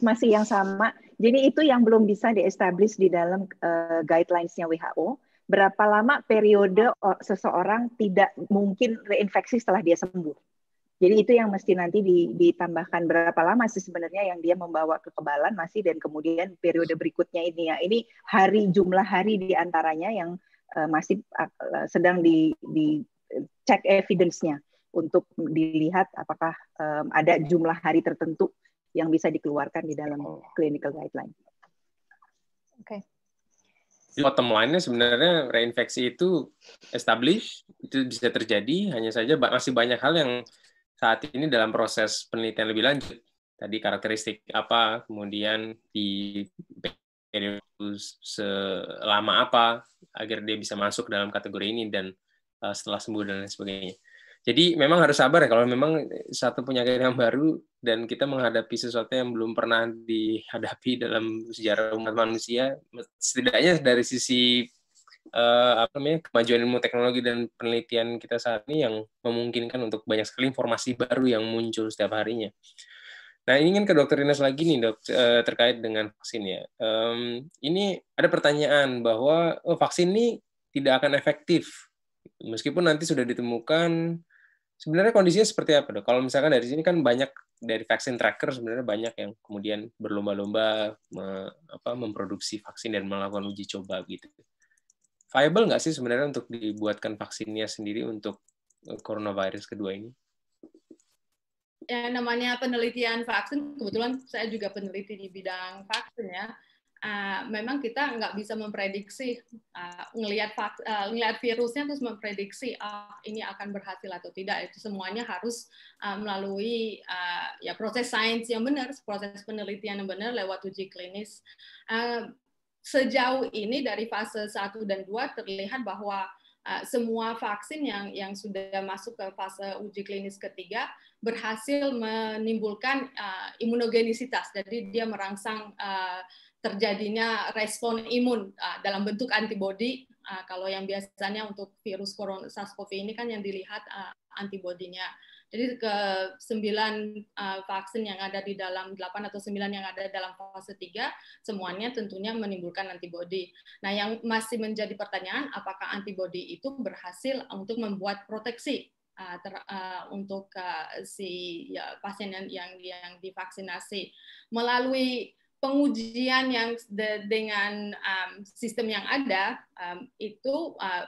masih yang sama. Jadi itu yang belum bisa diestablish di dalam uh, guidelines-nya WHO. Berapa lama periode eh, seseorang tidak mungkin reinfeksi setelah dia sembuh. Jadi itu yang mesti nanti ditambahkan berapa lama sih sebenarnya yang dia membawa kekebalan masih dan kemudian periode berikutnya ini ya. Ini hari jumlah hari di antaranya yang uh, masih uh, sedang di, di cek evidence-nya untuk dilihat apakah um, ada jumlah hari tertentu yang bisa dikeluarkan di dalam oh. clinical guideline. Oke. Okay. Bottom line-nya sebenarnya reinfeksi itu established, itu bisa terjadi, hanya saja masih banyak hal yang saat ini dalam proses penelitian lebih lanjut. Tadi karakteristik apa, kemudian di dia selama apa agar dia bisa masuk dalam kategori ini dan uh, setelah sembuh dan lain sebagainya. Jadi memang harus sabar ya kalau memang satu penyakit yang baru dan kita menghadapi sesuatu yang belum pernah dihadapi dalam sejarah umat manusia, setidaknya dari sisi uh, apa namanya kemajuan ilmu teknologi dan penelitian kita saat ini yang memungkinkan untuk banyak sekali informasi baru yang muncul setiap harinya. Nah, ingin kan ke Dokter Ines lagi nih dok eh, terkait dengan vaksin ya. Um, ini ada pertanyaan bahwa oh, vaksin ini tidak akan efektif meskipun nanti sudah ditemukan. Sebenarnya kondisinya seperti apa dok? Kalau misalkan dari sini kan banyak dari vaksin tracker sebenarnya banyak yang kemudian berlomba-lomba me, apa, memproduksi vaksin dan melakukan uji coba gitu. Viable nggak sih sebenarnya untuk dibuatkan vaksinnya sendiri untuk eh, coronavirus kedua ini? Ya, namanya penelitian vaksin, kebetulan saya juga peneliti di bidang vaksin ya. Uh, memang kita nggak bisa memprediksi uh, ngelihat uh, ngelihat virusnya terus memprediksi uh, ini akan berhasil atau tidak itu semuanya harus uh, melalui uh, ya proses sains yang benar proses penelitian yang benar lewat uji klinis uh, sejauh ini dari fase 1 dan 2 terlihat bahwa Eh, semua vaksin yang yang sudah masuk ke fase uji klinis ketiga berhasil menimbulkan uh, imunogenisitas. Jadi dia merangsang uh, terjadinya respon imun uh, dalam bentuk antibodi. Uh, kalau yang biasanya untuk virus corona SARS-CoV ini kan yang dilihat uh, antibodinya jadi ke 9 uh, eh, vaksin yang ada di dalam delapan atau sembilan yang ada dalam fase tiga semuanya tentunya menimbulkan antibodi. Nah, yang masih menjadi pertanyaan apakah antibodi itu berhasil untuk membuat proteksi uh, ter, uh, untuk uh, si ya, pasien yang, yang yang divaksinasi melalui pengujian yang de, dengan um, sistem yang ada um, itu uh,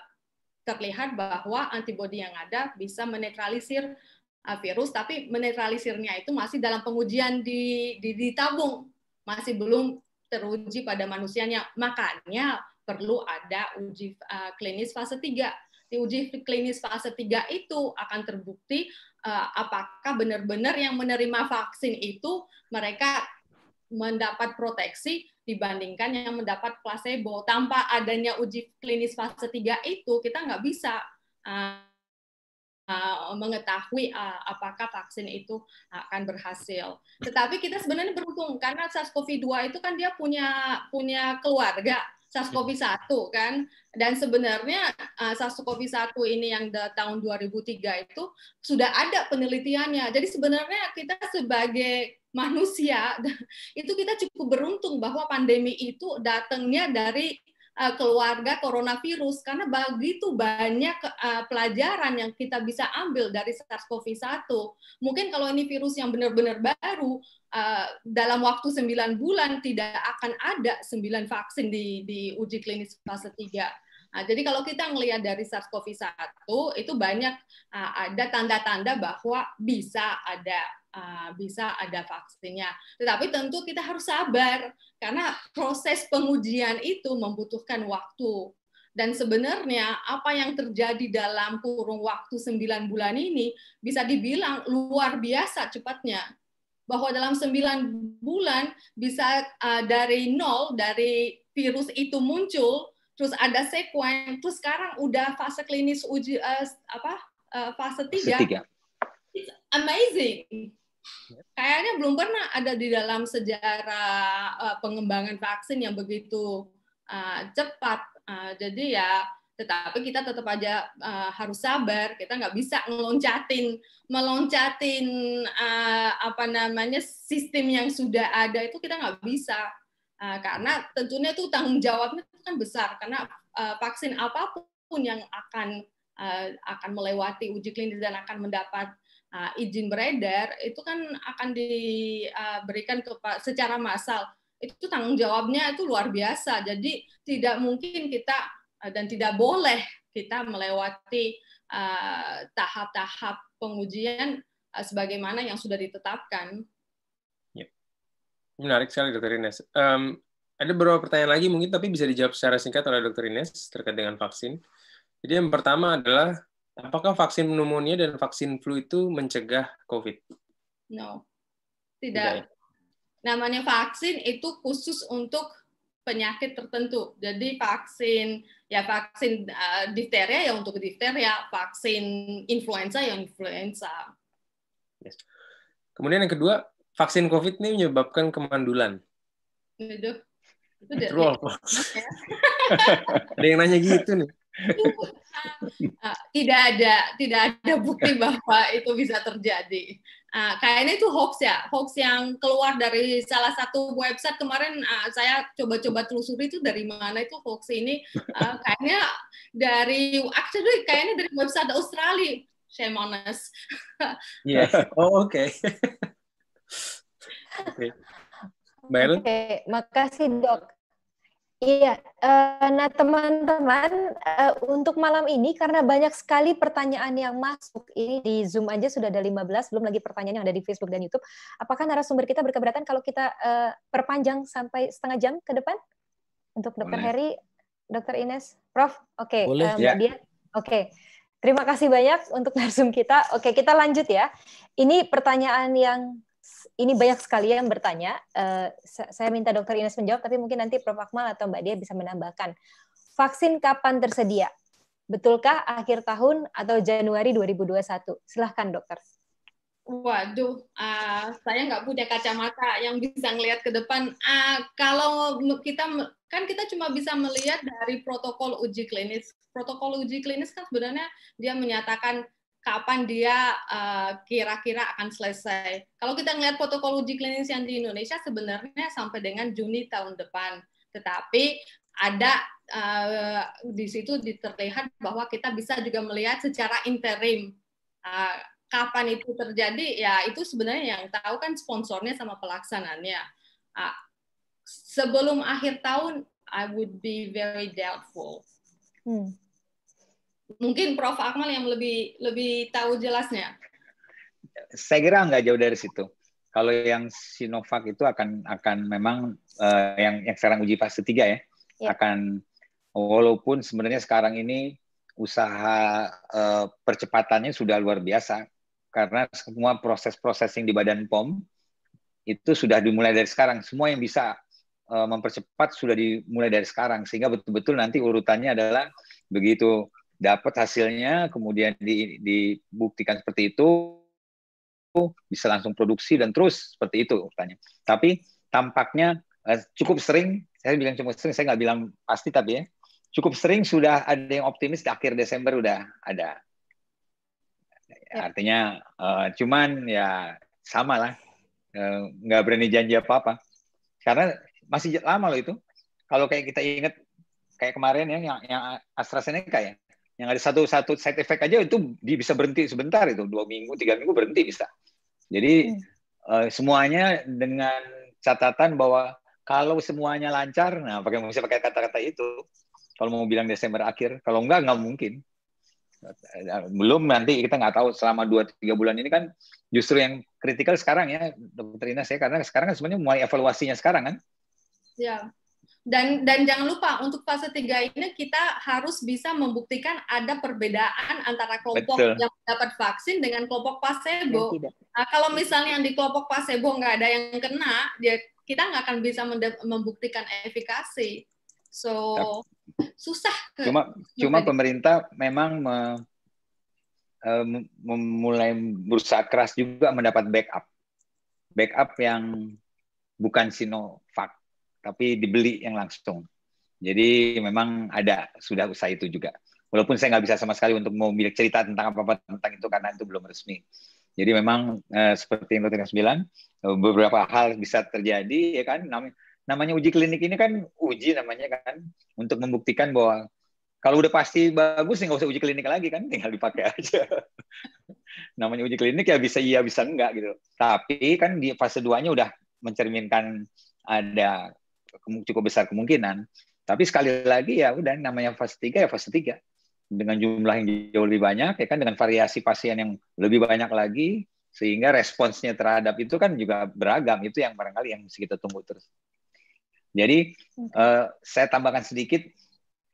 terlihat bahwa antibodi yang ada bisa menetralisir Eh, virus, tapi menetralisirnya itu masih dalam pengujian di, di, di tabung, masih belum teruji pada manusianya. Makanya perlu ada uji uh, klinis fase 3. Di uji klinis fase 3 itu akan terbukti uh, apakah benar-benar yang menerima vaksin itu mereka mendapat proteksi dibandingkan yang mendapat placebo. Tanpa adanya uji klinis fase 3 itu, kita nggak bisa uh, uh, mengetahui uh, apakah vaksin itu akan berhasil. Tetapi kita sebenarnya beruntung karena SARS-CoV-2 itu kan dia punya punya keluarga SARS-CoV-1 kan dan sebenarnya uh, SARS-CoV-1 ini yang da, tahun 2003 itu sudah ada penelitiannya. Jadi sebenarnya kita sebagai manusia itu kita cukup beruntung bahwa pandemi itu datangnya dari uh, keluarga coronavirus karena begitu banyak eh, pelajaran yang kita bisa ambil dari SARS-CoV-1. Mungkin kalau ini virus yang benar-benar baru eh, dalam waktu 9 bulan tidak akan ada 9 vaksin di di uji klinis fase 3. Nah, jadi kalau kita melihat dari SARS-CoV-1 itu banyak ada tanda-tanda bahwa bisa ada Ah, bisa ada vaksinnya. Tetapi tentu kita harus sabar karena proses pengujian itu membutuhkan waktu. Dan sebenarnya apa yang terjadi dalam kurung waktu 9 bulan ini bisa dibilang luar biasa cepatnya. Bahwa dalam 9 bulan bisa uh, dari nol, dari virus itu muncul, terus ada sekuen, terus sekarang udah fase klinis uji uh, apa eh, fase tiga Fase 3. It's amazing Kayaknya belum pernah ada di dalam sejarah eh, pengembangan vaksin yang begitu eh, cepat. Eh, jadi ya, tetapi kita tetap aja harus sabar. Kita nggak bisa meloncatin meloncatin apa namanya sistem yang sudah ada itu kita nggak bisa. karena tentunya itu tanggung jawabnya itu kan besar karena vaksin apapun yang akan akan melewati uji klinis dan akan mendapat uh, izin beredar itu kan akan diberikan ah, ke secara massal itu tanggung jawabnya itu luar biasa jadi tidak mungkin kita ah, dan tidak boleh kita melewati tahap-tahap uh, pengujian uh, sebagaimana yang sudah ditetapkan. Ya. Menarik sekali Dokter Ines. Um, ada beberapa pertanyaan lagi mungkin tapi bisa dijawab secara singkat oleh Dokter Ines terkait dengan vaksin. Jadi yang pertama adalah Apakah vaksin pneumonia dan vaksin flu itu mencegah COVID? No, tidak. tidak. Ya? Namanya vaksin itu khusus untuk penyakit tertentu. Jadi vaksin ya vaksin uh, difteria ya untuk difteria, vaksin influenza ya influenza. Yes. Kemudian yang kedua, vaksin COVID ini menyebabkan kemandulan. Aduh. Itu Ada yang nanya gitu nih. Uh, tidak ada tidak ada bukti bahwa itu bisa terjadi. Uh, kayaknya itu hoax ya, hoax yang keluar dari salah satu website kemarin uh, saya coba-coba telusuri itu dari mana itu hoax ini uh, kayaknya dari actually kayaknya dari website Australia, shame on us. Oh oke. Okay. Oke, okay, makasih dok. Iya, eh, nah teman-teman eh, untuk malam ini karena banyak sekali pertanyaan yang masuk ini di Zoom aja sudah ada 15, belum lagi pertanyaan yang ada di Facebook dan YouTube. Apakah narasumber kita berkeberatan kalau kita eh, perpanjang sampai setengah jam ke depan? Untuk Dokter Heri, Dokter Ines, Prof, oke, okay. um, ya. Oke, okay. terima kasih banyak untuk narsum kita. Oke, okay, kita lanjut ya. Ini pertanyaan yang ini banyak sekali yang bertanya. Eh, saya minta Dokter Ines menjawab, tapi mungkin nanti Prof. Akmal atau Mbak Dia bisa menambahkan. Vaksin kapan tersedia? Betulkah akhir tahun atau Januari 2021? Silahkan dokter. Waduh, uh, saya nggak punya kacamata yang bisa ngelihat ke depan. Uh, kalau kita kan kita cuma bisa melihat dari protokol uji klinis. Protokol uji klinis kan sebenarnya dia menyatakan kapan dia eh, kira-kira uh, akan selesai. Kalau kita melihat protokol uji klinis yang di Indonesia sebenarnya sampai dengan Juni tahun depan. Tetapi ada uh, di situ terlihat bahwa kita bisa juga melihat secara interim uh, kapan itu terjadi ya itu sebenarnya yang tahu kan sponsornya sama pelaksanaannya. Uh, sebelum akhir tahun I would be very doubtful. Hmm mungkin Prof Akmal yang lebih lebih tahu jelasnya. Saya kira nggak jauh dari situ. Kalau yang Sinovac itu akan akan memang uh, yang yang sekarang uji fase 3 ya, ya. akan walaupun sebenarnya sekarang ini usaha uh, percepatannya sudah luar biasa karena semua proses-proses yang di Badan POM itu sudah dimulai dari sekarang. Semua yang bisa eh, mempercepat sudah dimulai dari sekarang sehingga betul-betul nanti urutannya adalah begitu dapat hasilnya kemudian di, dibuktikan seperti itu bisa langsung produksi dan terus seperti itu urutannya. Tapi tampaknya eh, cukup sering, saya bilang cukup sering, saya nggak bilang pasti tapi ya, cukup sering sudah ada yang optimis di akhir Desember udah ada. Ya. Artinya eh, cuman ya sama lah, eh, nggak berani janji apa-apa. Karena masih lama loh itu. Kalau kayak kita ingat kayak kemarin ya yang, yang AstraZeneca ya, yang ada satu satu side effect aja itu bisa berhenti sebentar itu dua minggu tiga minggu berhenti bisa jadi hmm. uh, semuanya dengan catatan bahwa kalau semuanya lancar nah pakai bisa pakai kata-kata itu kalau mau bilang Desember akhir kalau enggak nggak mungkin belum nanti kita nggak tahu selama dua tiga bulan ini kan justru yang kritikal sekarang ya dokter Ina saya karena sekarang kan sebenarnya mulai evaluasinya sekarang kan ya dan dan jangan lupa untuk fase 3 ini kita harus bisa membuktikan ada perbedaan antara kelompok Betul. yang dapat vaksin dengan kelompok placebo. Nah, kalau misalnya yang di kelompok placebo nggak ada yang kena, dia ya kita nggak akan bisa membuktikan efikasi. So susah. Ke, cuma cuma pemerintah memang me, e, memulai berusaha keras juga mendapat backup, backup yang bukan Sinovac tapi dibeli yang langsung. Jadi memang ada sudah usaha itu juga. Walaupun saya nggak bisa sama sekali untuk mau bilang cerita tentang apa-apa tentang itu karena itu belum resmi. Jadi memang eh, seperti yang dokter bilang, eh, beberapa hal bisa terjadi ya kan. namanya uji klinik ini kan uji namanya kan untuk membuktikan bahwa kalau udah pasti bagus nggak usah uji klinik lagi kan tinggal dipakai aja namanya uji klinik ya bisa iya bisa enggak gitu tapi kan di fase 2 nya udah mencerminkan ada cukup besar kemungkinan. Tapi sekali lagi ya udah namanya fase 3 ya fase 3. Dengan jumlah yang jauh lebih banyak ya kan dengan variasi pasien yang lebih banyak lagi sehingga responsnya terhadap itu kan juga beragam itu yang barangkali yang mesti kita tunggu terus. Jadi okay. uh, eh, saya tambahkan sedikit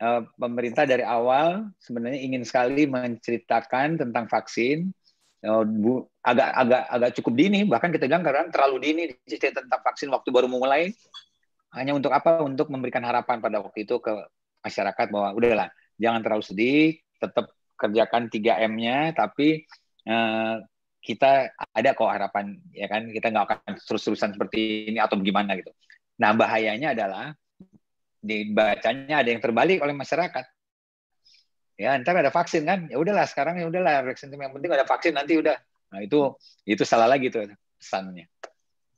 uh, pemerintah dari awal sebenarnya ingin sekali menceritakan tentang vaksin agak eh, agak agak agak cukup dini bahkan kita bilang karena terlalu dini cerita tentang vaksin waktu baru mulai hanya untuk apa? Untuk memberikan harapan pada waktu itu ke masyarakat bahwa udahlah, jangan terlalu sedih, tetap kerjakan 3M-nya, tapi uh, kita ada kok harapan, ya kan? Kita nggak akan terus-terusan seperti ini atau gimana gitu. Nah, bahayanya adalah dibacanya ada yang terbalik oleh masyarakat. Ya, ntar ada vaksin kan? Ya udahlah, sekarang ya udahlah, Reksintum yang penting ada vaksin nanti udah. Nah, itu itu salah lagi tuh pesannya.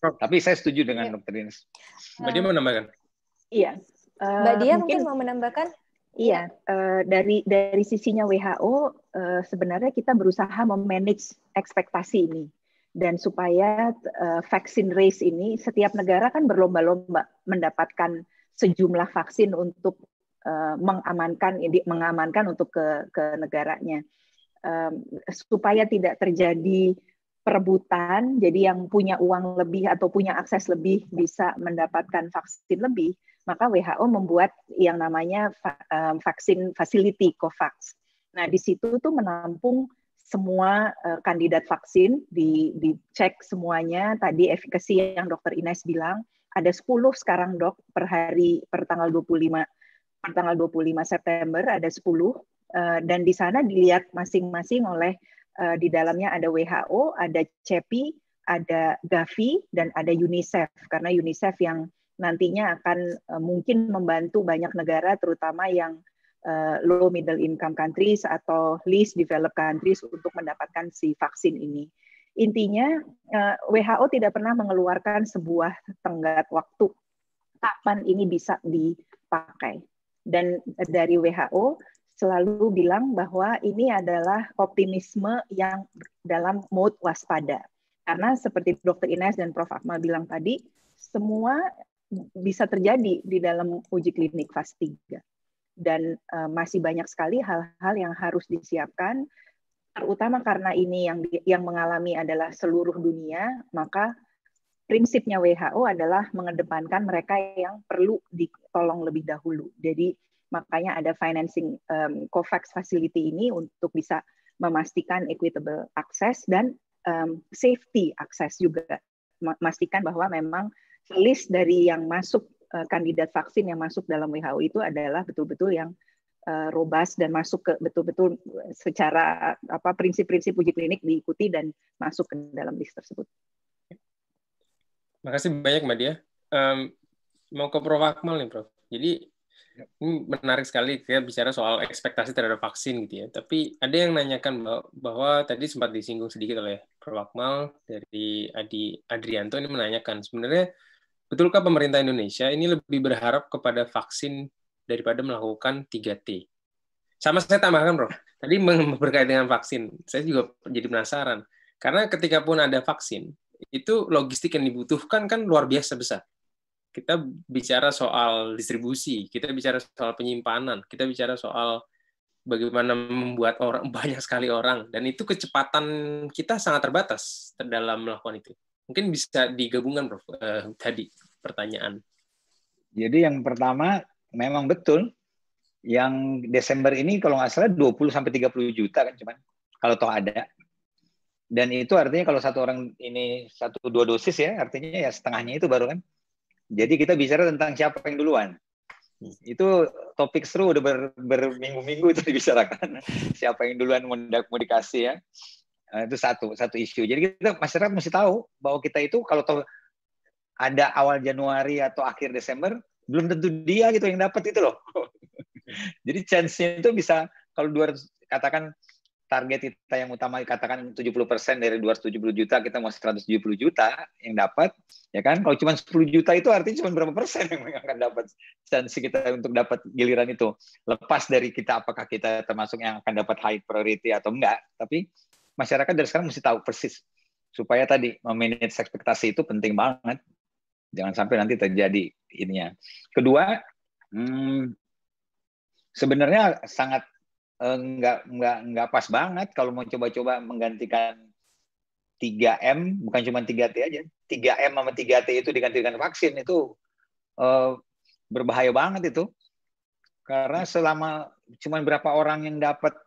Tapi saya setuju dengan ya. dokter Ines. Mbak Dia eh, menambahkan. Iya. Eh, Mbak Dia mungkin, mau menambahkan. Iya, eh, dari dari sisinya WHO sebenarnya kita berusaha memanage ekspektasi ini dan supaya vaksin race ini setiap negara kan berlomba-lomba mendapatkan sejumlah vaksin untuk uh, mengamankan mengamankan untuk ke ke negaranya supaya tidak terjadi perebutan, jadi yang punya uang lebih atau punya akses lebih bisa mendapatkan vaksin lebih, maka WHO membuat yang namanya eh, vaksin facility COVAX. Nah, di situ tuh menampung semua eh, kandidat vaksin, di, dicek semuanya, tadi efikasi yang dokter Ines bilang, ada 10 sekarang dok per hari, per tanggal 25 per tanggal 25 September ada 10 eh, dan di sana dilihat masing-masing oleh Eh, di dalamnya ada WHO, ada CEPI, ada Gavi dan ada UNICEF karena UNICEF yang nantinya akan eh, mungkin membantu banyak negara terutama yang eh, low middle income countries atau least developed countries untuk mendapatkan si vaksin ini. Intinya WHO tidak pernah mengeluarkan sebuah tenggat waktu kapan ini bisa dipakai. Dan dari WHO selalu bilang bahwa ini adalah optimisme yang dalam mode waspada. Karena seperti Dr. Ines dan Prof. Akmal bilang tadi, semua bisa terjadi di dalam uji klinik fase 3. Dan uh, masih banyak sekali hal-hal yang harus disiapkan, terutama karena ini yang yang mengalami adalah seluruh dunia, maka prinsipnya WHO adalah mengedepankan mereka yang perlu ditolong lebih dahulu. Jadi Makanya ada financing um, COVAX facility ini untuk bisa memastikan equitable access dan um, safety access juga. Memastikan bahwa memang list dari yang masuk uh, kandidat vaksin yang masuk dalam WHO itu adalah betul-betul yang uh, robust dan masuk ke betul-betul e, secara apa prinsip-prinsip uji klinik diikuti dan masuk ke dalam list tersebut. Terima kasih banyak Mbak Dia. Um, mau ke Prof. Akmal nih Prof. Jadi Hmm, menarik sekali kita bicara soal ekspektasi terhadap vaksin gitu ya. Tapi ada yang nanyakan bahwa, bahwa tadi sempat disinggung sedikit oleh Prof. Akmal dari Adi Adrianto ini menanyakan sebenarnya betulkah pemerintah Indonesia ini lebih berharap kepada vaksin daripada melakukan 3T? Sama saya tambahkan, Prof. Tadi berkait dengan vaksin, saya juga jadi penasaran. Karena ketika pun ada vaksin, itu logistik yang dibutuhkan kan luar biasa besar kita bicara soal distribusi, kita bicara soal penyimpanan, kita bicara soal bagaimana membuat orang banyak sekali orang dan itu kecepatan kita sangat terbatas dalam melakukan itu. Mungkin bisa digabungkan Prof eh, tadi pertanyaan. Jadi yang pertama memang betul yang Desember ini kalau nggak salah 20 sampai 30 juta kan cuman kalau toh ada. Dan itu artinya kalau satu orang ini satu dua dosis ya, artinya ya setengahnya itu baru kan jadi kita bicara tentang siapa yang duluan. Itu topik seru udah ber, berminggu-minggu itu dibicarakan. siapa yang duluan mau, dikasih ya. Eh, itu satu satu isu. Jadi kita masyarakat mesti tahu bahwa kita itu kalau tahu ada awal Januari atau akhir Desember belum tentu dia gitu yang dapat itu loh. Jadi chance-nya itu bisa kalau dua katakan target kita yang utama katakan 70% dari 270 juta kita mau 170 juta yang dapat ya kan kalau cuma 10 juta itu artinya cuma berapa persen yang akan dapat chance kita untuk dapat giliran itu lepas dari kita apakah kita termasuk yang akan dapat high priority atau enggak tapi masyarakat dari sekarang mesti tahu persis supaya tadi memanage ekspektasi itu penting banget jangan sampai nanti terjadi ininya kedua hmm, sebenarnya sangat Eh, nggak nggak nggak pas banget kalau mau coba-coba menggantikan 3M bukan cuma 3T aja 3M sama 3T itu digantikan vaksin itu uh, berbahaya banget itu karena selama cuma berapa orang yang dapat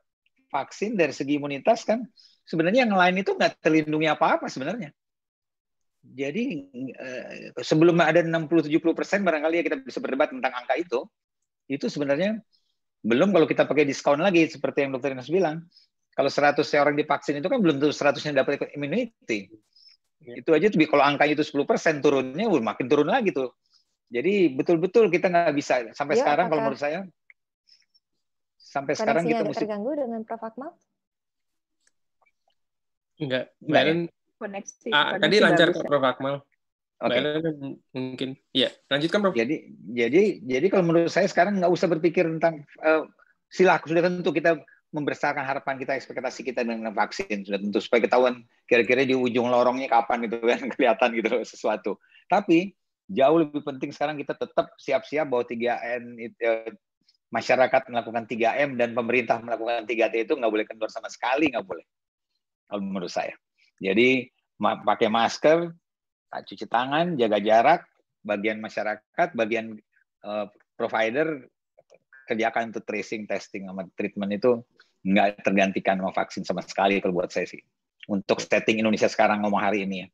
vaksin dari segi imunitas kan sebenarnya yang lain itu nggak terlindungi apa-apa sebenarnya jadi uh, sebelum ada 60-70 persen barangkali ya kita bisa berdebat tentang angka itu itu sebenarnya belum kalau kita pakai diskon lagi seperti yang dokter Inas bilang. Kalau 100 orang divaksin itu kan belum tentu 100-nya dapat immunity. Ya. Itu aja tuh kalau angkanya itu 10% turunnya makin turun lagi tuh. Jadi betul-betul kita nggak bisa sampai ya, sekarang kalau menurut saya sampai sekarang kita mesti terganggu dengan Prof Akmal? Enggak. Kemarin koneksi, ah, koneksi tadi lancar ke ya. Prof Akmal. Oke. Okay. Mungkin. ya lanjutkan Prof. Jadi jadi jadi kalau menurut saya sekarang nggak usah berpikir tentang uh, silah sudah tentu kita membesarkan harapan kita, ekspektasi kita dengan vaksin sudah tentu supaya ketahuan kira-kira di ujung lorongnya kapan gitu kan kelihatan gitu sesuatu. Tapi jauh lebih penting sekarang kita tetap siap-siap bahwa 3N itu, eh, masyarakat melakukan 3M dan pemerintah melakukan 3T itu nggak boleh kendor sama sekali, nggak boleh. Kalau menurut saya. Jadi pakai masker, Nah, cuci tangan, jaga jarak, bagian masyarakat, bagian uh, provider kerjakan untuk tracing, testing, sama treatment itu nggak tergantikan sama vaksin sama sekali kalau buat saya sih. Untuk setting Indonesia sekarang ngomong hari ini ya.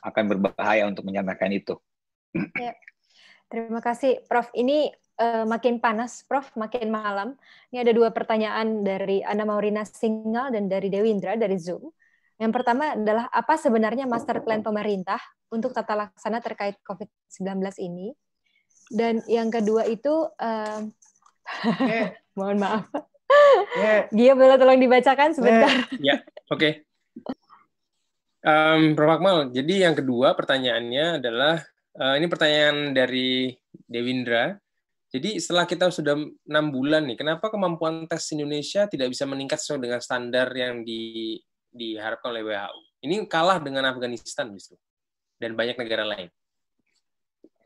Akan berbahaya untuk menyampaikan itu. Ya. Terima kasih, Prof. Ini uh, makin panas, Prof, makin malam. Ini ada dua pertanyaan dari Ana Maurina Singal dan dari Dewindra dari Zoom. Yang pertama adalah apa sebenarnya master plan pemerintah untuk tata laksana terkait COVID-19 ini. Dan yang kedua itu, um, eh. mohon maaf. Dia eh. Gia boleh tolong dibacakan sebentar. Eh. Ya, oke. Ehm, Prof. Akmal, jadi yang kedua pertanyaannya adalah, uh, ini pertanyaan dari Dewindra. Jadi setelah kita sudah enam bulan nih, kenapa kemampuan tes Indonesia tidak bisa meningkat sesuai dengan standar yang di diharapkan oleh WHO. Ini kalah dengan Afghanistan justru dan banyak negara lain.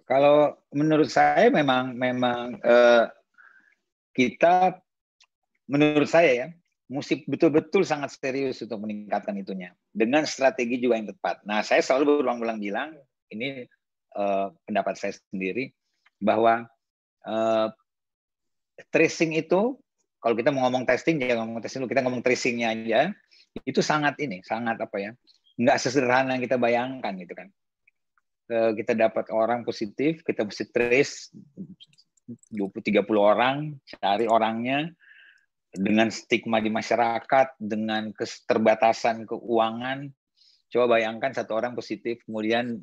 Kalau menurut saya memang memang eh, kita menurut saya ya musik betul-betul sangat serius untuk meningkatkan itunya dengan strategi juga yang tepat. Nah saya selalu berulang-ulang bilang ini eh, pendapat saya sendiri bahwa eh, tracing itu kalau kita mau ngomong testing jangan ngomong testing dulu kita ngomong tracingnya aja itu sangat ini sangat apa ya nggak sesederhana yang kita bayangkan gitu kan eh, kita dapat orang positif kita mesti trace 20-30 orang cari orangnya dengan stigma di masyarakat dengan keterbatasan keuangan coba bayangkan satu orang positif kemudian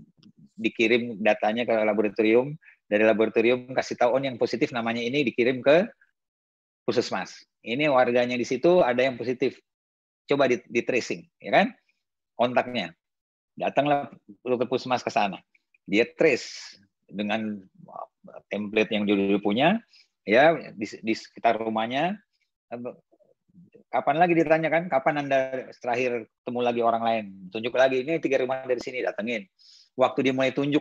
dikirim datanya ke laboratorium dari laboratorium kasih tahu on oh, yang positif namanya ini dikirim ke puskesmas ini warganya di situ ada yang positif coba di, di tracing, ya kan? Kontaknya. Datanglah lu ke puskesmas ke sana. Dia trace dengan eh, template yang dulu punya, ya di, di sekitar rumahnya. Kapan lagi ditanya kan? Kapan anda terakhir ketemu lagi orang lain? Tunjuk lagi ini tiga rumah dari sini datengin. Waktu dia mulai tunjuk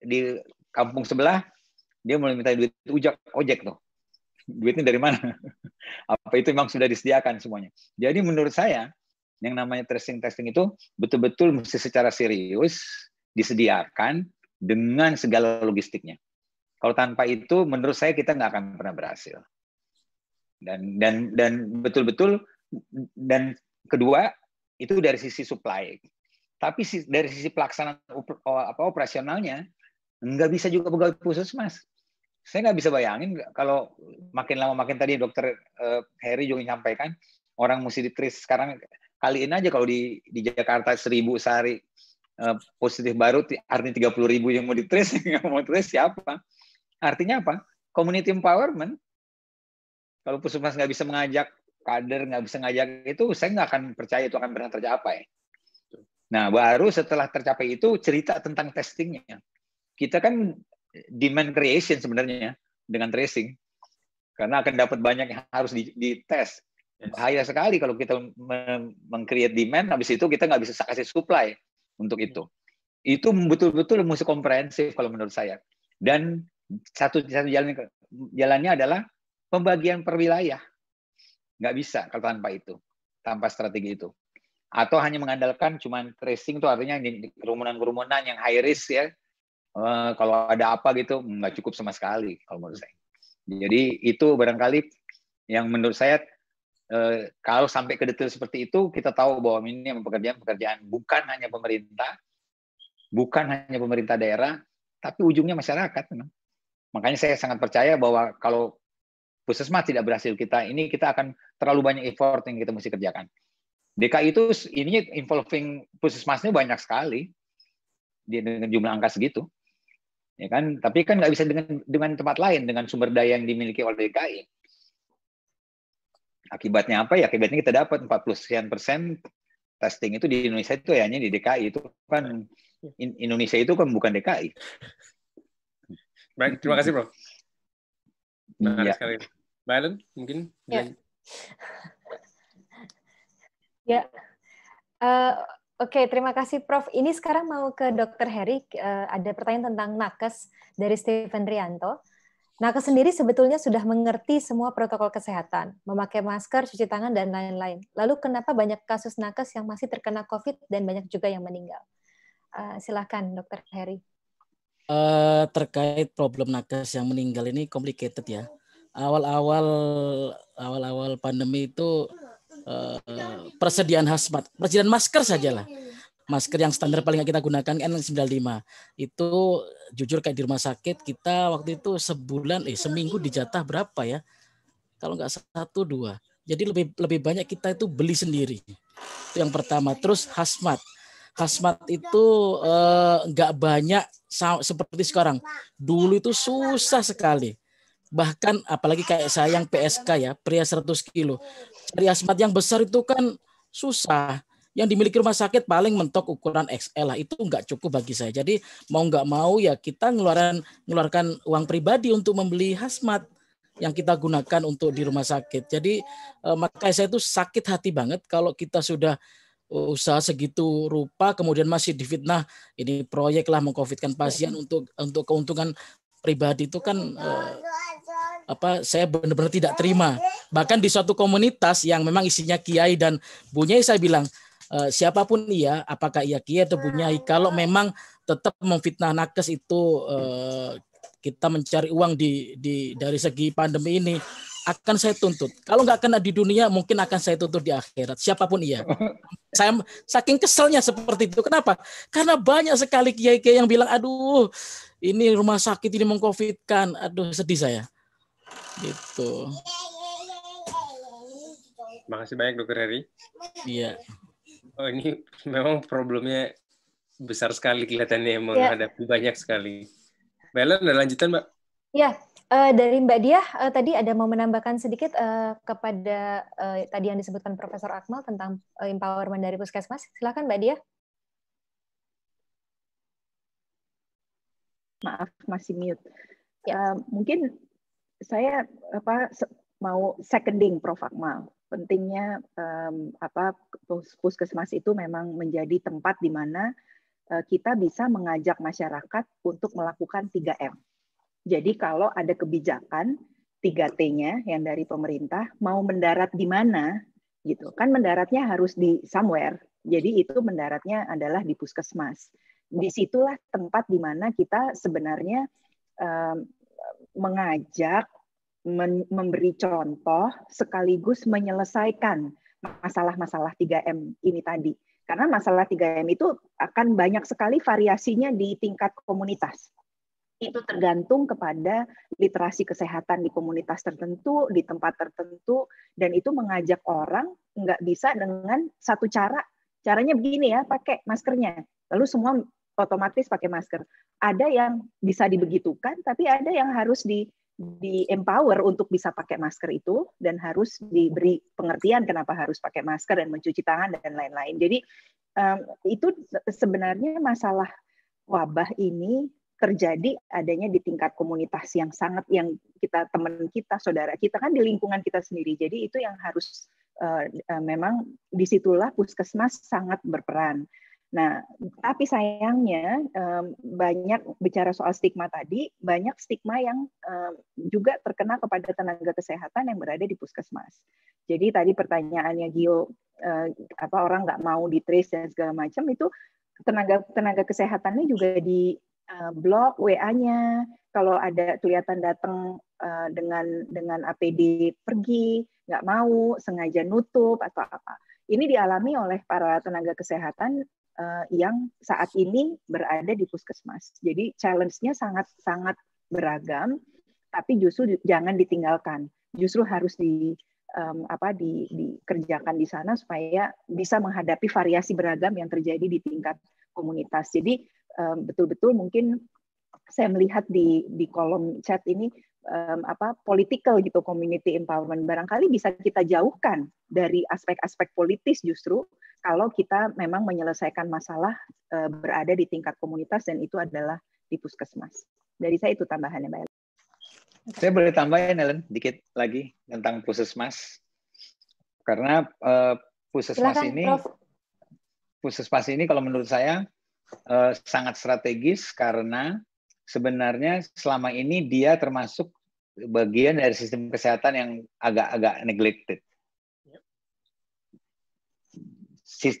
di kampung sebelah, dia mulai minta duit ujak ojek tuh duitnya dari mana? Apa itu memang sudah disediakan semuanya? Jadi menurut saya yang namanya tracing testing itu betul-betul mesti secara serius disediakan dengan segala logistiknya. Kalau tanpa itu, menurut saya kita nggak akan pernah berhasil. Dan dan dan betul-betul dan kedua itu dari sisi supply. Tapi dari sisi pelaksanaan operasionalnya nggak bisa juga pegawai khusus mas saya nggak bisa bayangin kalau makin lama makin tadi dokter uh, Harry juga menyampaikan orang mesti ditris sekarang kaliin aja kalau di di Jakarta seribu sehari uh, positif baru artinya tiga puluh ribu yang mau ditris yang mau ditris siapa artinya apa community empowerment kalau puskesmas nggak bisa mengajak kader nggak bisa ngajak itu saya nggak akan percaya itu akan pernah tercapai nah baru setelah tercapai itu cerita tentang testingnya kita kan demand creation sebenarnya ya, dengan tracing karena akan dapat banyak yang harus dites. Bahaya sekali kalau kita mengcreate demand, habis itu kita nggak bisa kasih supply untuk itu. Itu betul-betul mesti komprehensif kalau menurut saya. Dan satu satu jalan jalannya adalah pembagian per wilayah. Nggak bisa kalau tanpa itu, tanpa strategi itu. Atau hanya mengandalkan cuman tracing itu artinya kerumunan-kerumunan yang high risk ya, Eh, kalau ada apa gitu nggak cukup sama sekali kalau menurut saya. Jadi itu barangkali yang menurut saya eh, kalau sampai ke detail seperti itu kita tahu bahwa ini pekerjaan-pekerjaan bukan hanya pemerintah, bukan hanya pemerintah daerah, tapi ujungnya masyarakat. Makanya saya sangat percaya bahwa kalau puskesmas tidak berhasil kita, ini kita akan terlalu banyak effort yang kita mesti kerjakan. DKI itu ini involving puskesmasnya banyak sekali dengan jumlah angka segitu ya kan tapi kan nggak bisa dengan dengan tempat lain dengan sumber daya yang dimiliki oleh DKI akibatnya apa ya akibatnya kita dapat 40 sekian persen testing itu di Indonesia itu ya, hanya di DKI itu kan Indonesia itu kan bukan DKI baik terima kasih bro ya. sekali Mbak mungkin ya, ya. Eh, Oke, terima kasih Prof. Ini sekarang mau ke Dr. Heri. Eh, ada pertanyaan tentang nakes dari Steven Rianto. Nakes sendiri sebetulnya sudah mengerti semua protokol kesehatan, memakai masker, cuci tangan, dan lain-lain. Lalu kenapa banyak kasus nakes yang masih terkena COVID dan banyak juga yang meninggal? Eh, silakan, silahkan, Dokter Heri. Uh, eh, terkait problem nakes yang meninggal ini complicated ya. Awal-awal awal-awal pandemi itu Eh, persediaan hazmat, persediaan masker sajalah. Masker yang standar paling kita gunakan N95. Itu jujur kayak di rumah sakit kita waktu itu sebulan eh seminggu dijatah berapa ya? Kalau nggak satu dua. Jadi lebih lebih banyak kita itu beli sendiri. Itu yang pertama. Terus hazmat. Hazmat itu eh, nggak eh, banyak seperti sekarang. Dulu itu susah sekali bahkan apalagi kayak saya yang PSK ya pria 100 kilo dari asmat yang besar itu kan susah. Yang dimiliki rumah sakit paling mentok ukuran XL lah itu nggak cukup bagi saya. Jadi mau nggak mau ya kita ngeluaran ngeluarkan uang pribadi untuk membeli hasmat yang kita gunakan untuk di rumah sakit. Jadi eh, makanya saya itu sakit hati banget kalau kita sudah usaha segitu rupa kemudian masih difitnah ini proyek lah mengkofitkan pasien untuk untuk keuntungan pribadi itu kan eh, apa saya benar-benar tidak terima. Bahkan di suatu komunitas yang memang isinya kiai dan bunyai saya bilang eh, siapapun ia, apakah ia kiai atau bunyai, kalau memang tetap memfitnah nakes itu eh, kita mencari uang di, di dari segi pandemi ini akan saya tuntut. Kalau nggak kena di dunia, mungkin akan saya tuntut di akhirat. Siapapun ia. Saya saking keselnya seperti itu. Kenapa? Karena banyak sekali kiai-kiai yang bilang, aduh, ini rumah sakit ini mengcovidkan. Aduh sedih saya. Gitu. Makasih banyak dokter Heri. Iya. Oh ini memang problemnya besar sekali kelihatannya iya. menghadapi ada banyak sekali. Belen ada lanjutan mbak? Iya. Uh, dari Mbak Diah uh, tadi ada mau menambahkan sedikit uh, kepada uh, tadi yang disebutkan Profesor Akmal tentang uh, empowerment dari puskesmas. Silakan Mbak Diah. maaf masih mute. Uh, mungkin saya apa mau seconding Prof Akmal. Pentingnya um, apa puskesmas itu memang menjadi tempat di mana uh, kita bisa mengajak masyarakat untuk melakukan 3M. Jadi kalau ada kebijakan 3T-nya yang dari pemerintah mau mendarat di mana gitu. Kan mendaratnya harus di somewhere. Jadi itu mendaratnya adalah di puskesmas disitulah tempat di mana kita sebenarnya um, mengajak, men memberi contoh, sekaligus menyelesaikan masalah-masalah 3M ini tadi. Karena masalah 3M itu akan banyak sekali variasinya di tingkat komunitas. Itu tergantung kepada literasi kesehatan di komunitas tertentu, di tempat tertentu, dan itu mengajak orang nggak bisa dengan satu cara. Caranya begini ya, pakai maskernya. Lalu semua otomatis pakai masker. Ada yang bisa dibegitukan, tapi ada yang harus di di empower untuk bisa pakai masker itu dan harus diberi pengertian kenapa harus pakai masker dan mencuci tangan dan lain-lain. Jadi um, itu sebenarnya masalah wabah ini terjadi adanya di tingkat komunitas yang sangat yang kita teman kita saudara kita kan di lingkungan kita sendiri. Jadi itu yang harus uh, uh, memang disitulah puskesmas sangat berperan Nah, tapi sayangnya banyak bicara soal stigma tadi, banyak stigma yang juga terkena kepada tenaga kesehatan yang berada di puskesmas. Jadi tadi pertanyaannya Gio, eh, apa orang nggak mau di trace dan segala macam itu tenaga tenaga kesehatannya juga di eh, blok WA-nya. Kalau ada kelihatan datang eh, dengan dengan APD pergi, nggak mau, sengaja nutup atau apa ini dialami oleh para tenaga kesehatan uh, yang saat ini berada di puskesmas. Jadi challenge-nya sangat sangat beragam, tapi justru jangan ditinggalkan. Justru harus di um, apa di, dikerjakan di sana supaya bisa menghadapi variasi beragam yang terjadi di tingkat komunitas. Jadi betul-betul um, betul -betul mungkin saya melihat di di kolom chat ini um, apa political gitu community empowerment barangkali bisa kita jauhkan dari aspek-aspek politis justru kalau kita memang menyelesaikan masalah uh, berada di tingkat komunitas dan itu adalah di puskesmas. Dari saya itu tambahannya Mbak Ellen. Saya boleh tambahin Ellen dikit lagi tentang puskesmas. Karena uh, puskesmas ini Prof. puskesmas ini kalau menurut saya uh, sangat strategis karena sebenarnya selama ini dia termasuk bagian dari sistem kesehatan yang agak-agak neglected. Eh,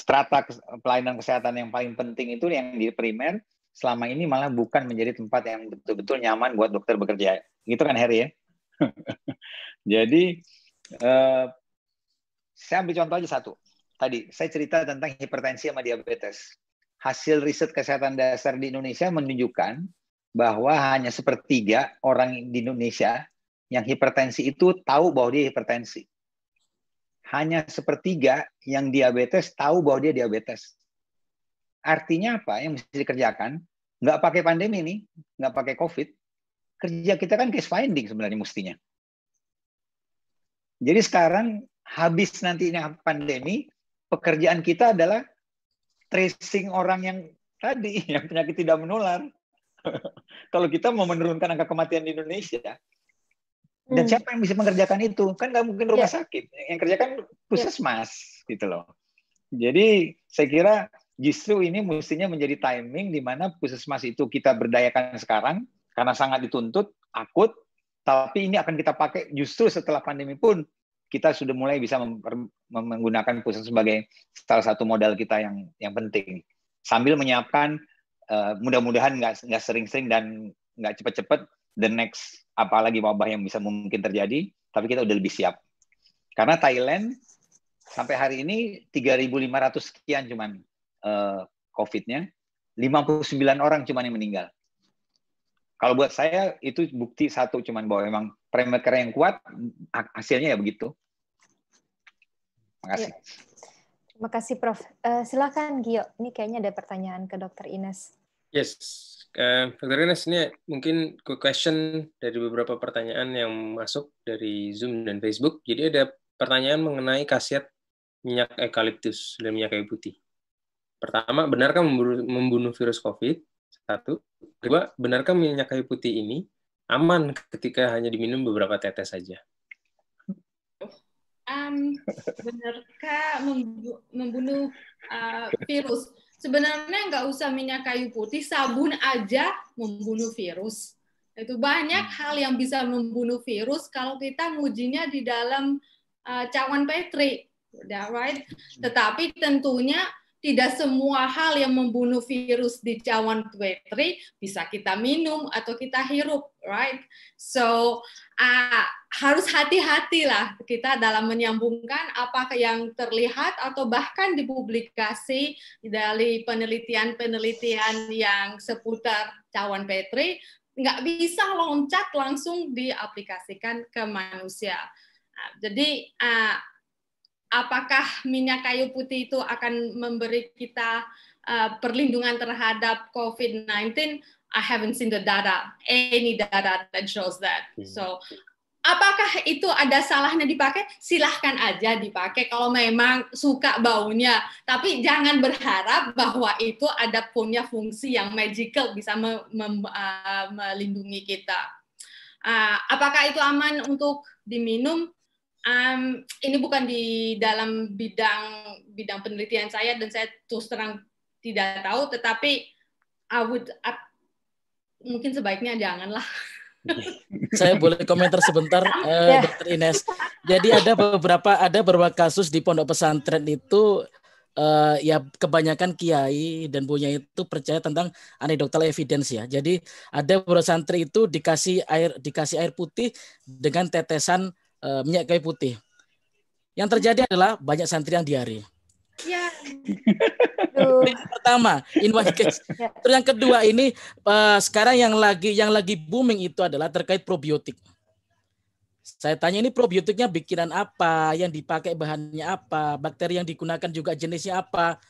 strata pelayanan kesehatan yang paling penting itu yang di primer selama ini malah bukan menjadi tempat yang betul-betul nyaman buat dokter bekerja. Gitu kan Harry ya? Jadi eh, saya ambil contoh aja satu. Tadi saya cerita tentang hipertensi sama diabetes hasil riset kesehatan dasar di Indonesia menunjukkan bahwa hanya sepertiga orang di Indonesia yang hipertensi itu tahu bahwa dia hipertensi. Hanya sepertiga yang diabetes tahu bahwa dia diabetes. Artinya apa yang mesti dikerjakan? Nggak pakai pandemi ini, nggak pakai COVID. Kerja kita kan case finding sebenarnya mestinya. Jadi sekarang habis nantinya pandemi, pekerjaan kita adalah tracing orang yang tadi yang penyakit tidak menular. Kalau kita mau menurunkan angka kematian di Indonesia, dan hmm. siapa yang bisa mengerjakan itu? Kan nggak mungkin rumah yeah. sakit. Yang kerjakan puskesmas yeah. gitu loh. Jadi saya kira justru ini mestinya menjadi timing di mana puskesmas itu kita berdayakan sekarang karena sangat dituntut akut. Tapi ini akan kita pakai justru setelah pandemi pun kita sudah mulai bisa menggunakan pusat sebagai salah satu modal kita yang yang penting sambil menyiapkan uh, mudah-mudahan nggak nggak sering-sering dan nggak cepet-cepet the next apalagi wabah yang bisa mungkin terjadi tapi kita udah lebih siap karena Thailand sampai hari ini 3.500 sekian cuman uh, COVID-nya 59 orang cuman yang meninggal kalau buat saya itu bukti satu cuman bahwa memang Premier yang kuat hasilnya ya begitu Makasih. Ya. Terima kasih, Prof. Uh, silakan Gio. Ini kayaknya ada pertanyaan ke Dokter Ines. Yes, uh, Dokter Ines ini mungkin quick question dari beberapa pertanyaan yang masuk dari Zoom dan Facebook. Jadi ada pertanyaan mengenai khasiat minyak eukaliptus dan minyak kayu putih. Pertama, benarkah membunuh virus COVID? Satu. Kedua, benarkah minyak kayu putih ini aman ketika hanya diminum beberapa tetes saja? um, benarkah membunuh uh, virus? Sebenarnya nggak usah minyak kayu putih, sabun aja membunuh virus. Itu banyak hmm. hal yang bisa membunuh virus kalau kita ngujinya di dalam uh, cawan petri, udah right? Hmm. Tetapi tentunya tidak semua hal yang membunuh virus di cawan petri bisa kita minum atau kita hirup, right? So uh, harus hati-hati lah kita dalam menyambungkan apa yang terlihat atau bahkan dipublikasi dari penelitian-penelitian yang seputar cawan petri nggak bisa loncat langsung diaplikasikan ke manusia. Nah, jadi ah, apakah minyak kayu putih itu akan memberi kita uh, perlindungan terhadap COVID-19? I haven't seen the data, any data that shows that. Hmm. So, apakah itu ada salahnya dipakai? Silahkan aja dipakai kalau memang suka baunya. Tapi jangan berharap bahwa itu ada punya fungsi yang magical bisa mem, mem, uh, melindungi kita. Uh, apakah itu aman untuk diminum? um, ini bukan di dalam bidang bidang penelitian saya dan saya terus terang tidak tahu tetapi I would mungkin sebaiknya janganlah saya boleh komentar sebentar uh, dokter Ines jadi ada beberapa ada beberapa kasus di pondok pesantren itu Uh, ya kebanyakan kiai dan punya itu percaya tentang anekdotal evidence ya. Jadi ada beberapa santri itu dikasih air dikasih air putih dengan tetesan Eh, minyak kayu putih. Yang terjadi adalah banyak santri yang diare. Ya. yang pertama, in one case. Ya. Terus yang kedua ini uh, sekarang yang lagi yang lagi booming itu adalah terkait probiotik. Saya tanya ini probiotiknya bikinan apa, yang dipakai bahannya apa, bakteri yang digunakan juga jenisnya apa.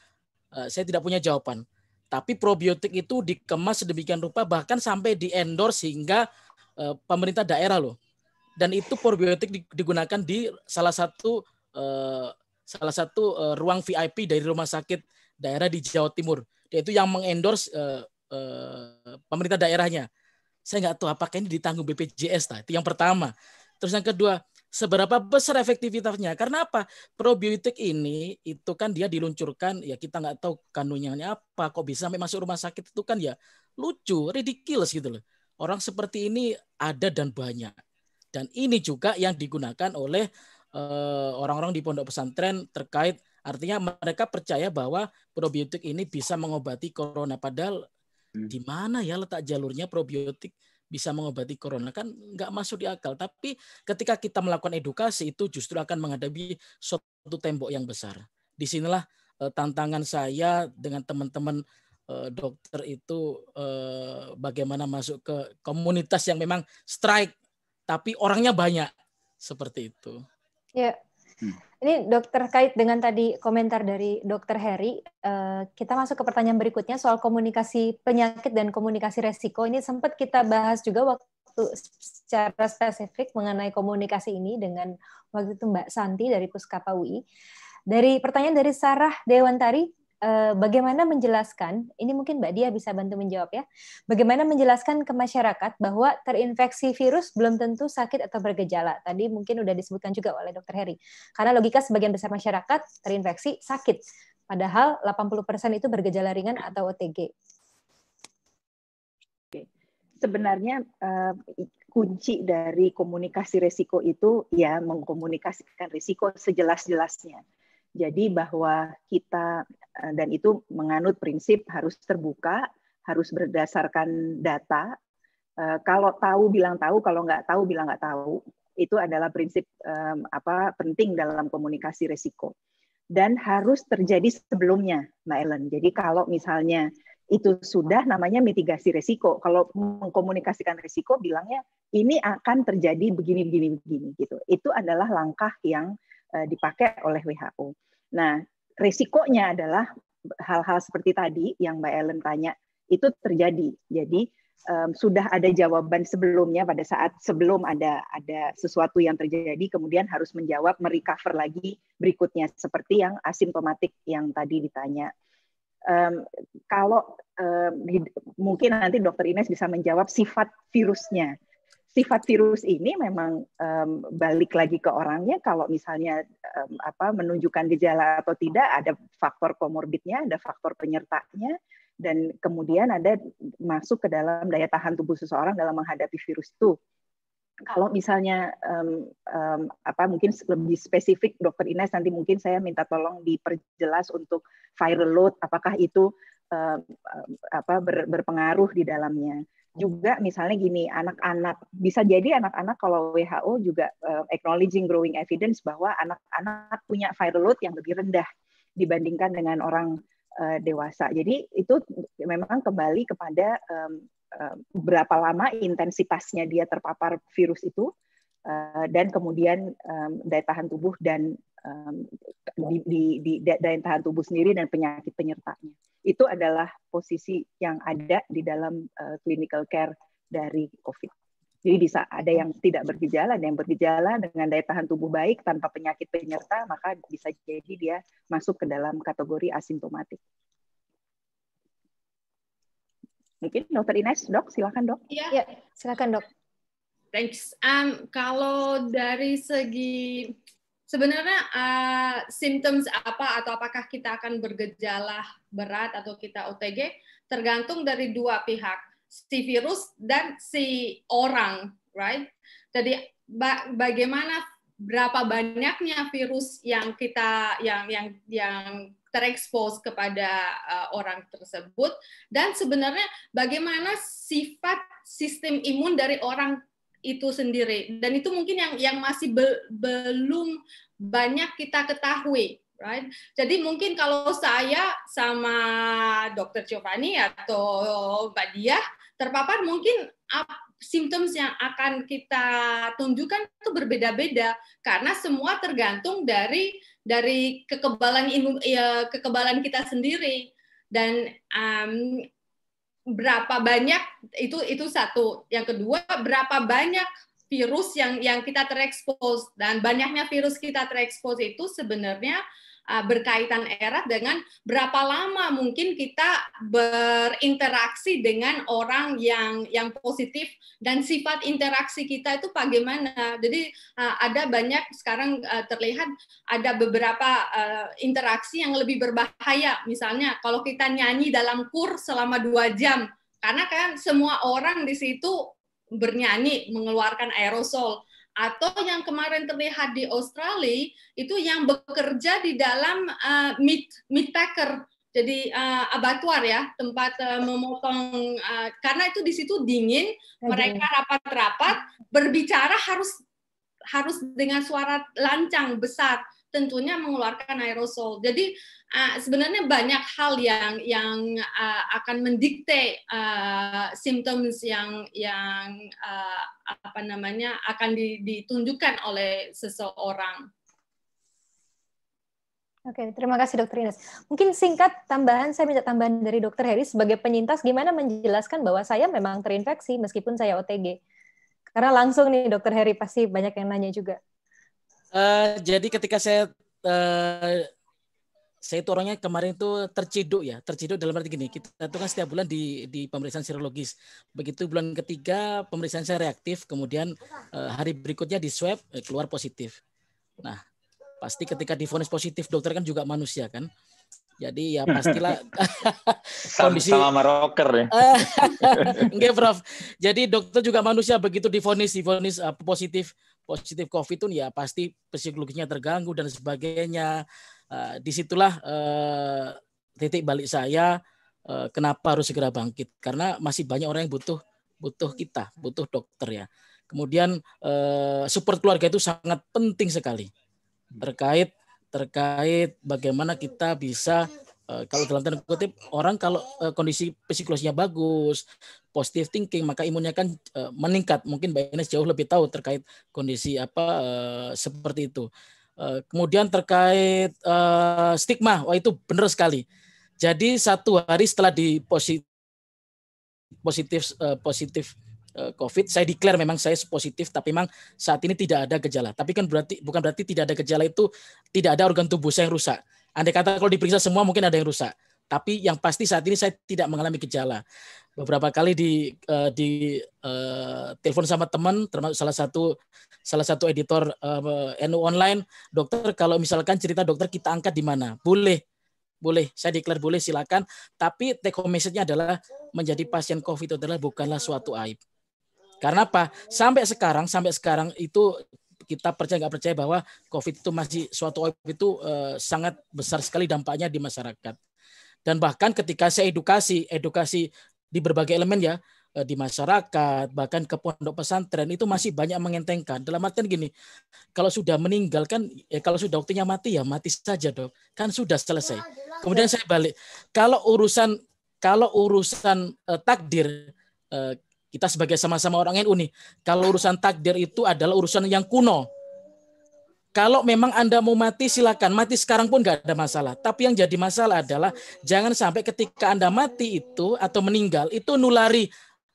Uh, saya tidak punya jawaban. Tapi probiotik itu dikemas sedemikian rupa bahkan sampai di endorse sehingga uh, pemerintah daerah loh dan itu probiotik digunakan di salah satu uh, salah satu uh, ruang VIP dari rumah sakit daerah di Jawa Timur yaitu yang mengendorse uh, uh, pemerintah daerahnya saya nggak tahu apakah ini ditanggung BPJS tadi itu yang pertama terus yang kedua seberapa besar efektivitasnya karena apa probiotik ini itu kan dia diluncurkan ya kita nggak tahu kandungannya apa kok bisa sampai masuk rumah sakit itu kan ya lucu ridiculous gitu loh orang seperti ini ada dan banyak dan ini juga yang digunakan oleh eh, orang-orang di pondok pesantren terkait artinya mereka percaya bahwa probiotik ini bisa mengobati corona padahal hmm. di mana ya letak jalurnya probiotik bisa mengobati corona kan nggak masuk di akal tapi ketika kita melakukan edukasi itu justru akan menghadapi suatu tembok yang besar disinilah eh, tantangan saya dengan teman-teman eh, dokter itu bagaimana masuk ke komunitas yang memang strike tapi orangnya banyak seperti itu. Ya. Hmm. Ini dokter kait dengan tadi komentar dari dokter Harry, uh, kita masuk ke pertanyaan berikutnya soal komunikasi penyakit dan komunikasi resiko. Ini sempat kita bahas juga waktu secara spesifik mengenai komunikasi ini dengan waktu itu Mbak Santi dari Puskapawi. Dari pertanyaan dari Sarah Dewantari, Eh, bagaimana menjelaskan, ini mungkin Mbak Dia bisa bantu menjawab ya, bagaimana menjelaskan ke masyarakat bahwa terinfeksi virus belum tentu sakit atau bergejala. Tadi mungkin sudah disebutkan juga oleh Dokter Heri. Karena logika sebagian besar masyarakat terinfeksi sakit, padahal 80% itu bergejala ringan atau OTG. Sebenarnya eh, kunci dari komunikasi resiko itu ya mengkomunikasikan resiko sejelas-jelasnya jadi bahwa kita eh, dan itu menganut prinsip harus terbuka, harus berdasarkan data. Eh, kalau tahu bilang tahu, kalau nggak tahu bilang nggak tahu. Itu adalah prinsip apa penting dalam komunikasi resiko. dan harus terjadi sebelumnya, Mbak Ellen. Jadi kalau misalnya itu sudah namanya mitigasi resiko, Kalau mengkomunikasikan resiko, bilangnya ini akan terjadi begini begini begini gitu. Itu adalah langkah yang Eh, dipakai oleh WHO. Nah, risikonya adalah hal-hal seperti tadi yang Mbak Ellen tanya itu terjadi. Jadi um, sudah ada jawaban sebelumnya pada saat sebelum ada ada sesuatu yang terjadi kemudian harus menjawab merecover lagi berikutnya seperti yang asimptomatik yang tadi ditanya. Um, kalau um, mungkin nanti Dokter Ines bisa menjawab sifat virusnya sifat virus ini memang um, balik lagi ke orangnya kalau misalnya um, apa menunjukkan gejala atau tidak ada faktor komorbidnya ada faktor penyertanya dan kemudian ada masuk ke dalam daya tahan tubuh seseorang dalam menghadapi virus itu kalau misalnya um, um, apa mungkin lebih spesifik dokter Ines nanti mungkin saya minta tolong diperjelas untuk viral load apakah itu um, apa ber, berpengaruh di dalamnya juga misalnya gini anak-anak bisa jadi anak-anak kalau WHO juga uh, acknowledging growing evidence bahwa anak-anak punya viral load yang lebih rendah dibandingkan dengan orang uh, dewasa. Jadi itu memang kembali kepada um, uh, berapa lama intensitasnya dia terpapar virus itu uh, dan kemudian um, daya tahan tubuh dan um, di, di, di daya tahan tubuh sendiri dan penyakit penyertanya. Itu adalah posisi yang ada di dalam uh, clinical care dari COVID. Jadi bisa ada yang tidak bergejala, ada yang bergejala dengan daya tahan tubuh baik tanpa penyakit penyerta, maka bisa jadi dia masuk ke dalam kategori asimptomatik. Mungkin Dokter Ines, dok, silakan dok. Iya, ya, silakan dok. Thanks. Um, kalau dari segi sebenarnya uh, symptoms apa atau apakah kita akan bergejala berat atau kita OTG tergantung dari dua pihak si virus dan si orang, right? Jadi ba bagaimana berapa banyaknya virus yang kita yang yang yang terekspos kepada uh, orang tersebut dan sebenarnya bagaimana sifat sistem imun dari orang itu sendiri dan itu mungkin yang yang masih be, belum banyak kita ketahui right? Jadi mungkin kalau saya sama Dr. Giovanni atau Mbak Diah terpapar mungkin symptoms yang akan kita tunjukkan itu berbeda-beda karena semua tergantung dari dari kekebalan ya kekebalan kita sendiri dan um, berapa banyak itu itu satu yang kedua berapa banyak virus yang yang kita terekspos dan banyaknya virus kita terekspos itu sebenarnya uh, berkaitan erat dengan berapa lama mungkin kita berinteraksi dengan orang yang yang positif dan sifat interaksi kita itu bagaimana. Jadi uh, ada banyak sekarang uh, terlihat ada beberapa interaksi yang lebih berbahaya. Misalnya kalau kita nyanyi dalam kur selama dua jam, karena kan semua orang di situ bernyanyi mengeluarkan aerosol atau yang kemarin terlihat di Australia itu yang bekerja di dalam uh, meat packer jadi uh, eh, abatuar ya tempat uh, memotong uh, karena itu di situ dingin mereka rapat-rapat berbicara harus harus dengan suara lancang besar tentunya mengeluarkan aerosol. Jadi uh, sebenarnya banyak hal yang yang uh, akan mendikte uh, symptoms yang yang uh, apa namanya akan ditunjukkan oleh seseorang. Oke, terima kasih Dokter Ines. Mungkin singkat tambahan, saya minta tambahan dari Dokter Heri sebagai penyintas, gimana menjelaskan bahwa saya memang terinfeksi meskipun saya OTG? Karena langsung nih Dokter Heri pasti banyak yang nanya juga. Uh, jadi ketika saya uh, saya itu orangnya kemarin itu terciduk ya, terciduk dalam arti gini, kita itu kan setiap bulan di di pemeriksaan serologis. Begitu bulan ketiga pemeriksaan saya reaktif, kemudian eh, hari berikutnya di swab eh, keluar positif. Nah, pasti ketika difonis positif dokter kan juga manusia kan. Jadi ya pastilah kondisi sama rocker ya. Enggak, Prof. Jadi dokter juga manusia begitu difonis difonis uh, positif positif COVID itu ya pasti psikologisnya terganggu dan sebagainya. Uh, disitulah uh, titik balik saya uh, kenapa harus segera bangkit karena masih banyak orang yang butuh butuh kita, butuh dokter ya. Kemudian uh, support keluarga itu sangat penting sekali terkait terkait bagaimana kita bisa Eh, kalau dalam tanda kutip orang kalau uh, kondisi psikologisnya bagus, positive thinking, maka imunnya kan uh, meningkat. Mungkin Mbak Ines jauh lebih tahu terkait kondisi apa uh, seperti itu. Uh, kemudian terkait uh, stigma, wah itu benar sekali. Jadi satu hari setelah di positif uh, positif COVID, saya declare memang saya positif, tapi memang saat ini tidak ada gejala. Tapi kan berarti bukan berarti tidak ada gejala itu tidak ada organ tubuh saya yang rusak. Andai kata kalau diperiksa semua mungkin ada yang rusak. Tapi yang pasti saat ini saya tidak mengalami gejala. Beberapa kali di uh, di uh, telepon sama teman, termasuk salah satu salah satu editor uh, eh, NU online, dokter kalau misalkan cerita dokter kita angkat di mana? Boleh, boleh. Saya declare boleh silakan. Tapi take home message-nya adalah menjadi pasien COVID itu adalah bukanlah suatu aib. Karena apa? Sampai sekarang, sampai sekarang itu kita percaya nggak percaya bahwa COVID itu masih suatu covid itu uh, sangat besar sekali dampaknya di masyarakat. Dan bahkan ketika saya edukasi, edukasi di berbagai elemen ya, eh, di masyarakat, bahkan ke pondok pesantren itu masih banyak mengentengkan. Dalam artian gini, kalau sudah meninggal kan, eh, kalau sudah waktunya mati ya mati saja dok, kan sudah selesai. Kemudian saya balik, kalau urusan kalau urusan eh, takdir eh, kita sebagai sama-sama orang NU nih, kalau urusan takdir itu adalah urusan yang kuno. Kalau memang Anda mau mati silakan, mati sekarang pun nggak ada masalah. Tapi yang jadi masalah adalah jangan sampai ketika Anda mati itu atau meninggal itu nulari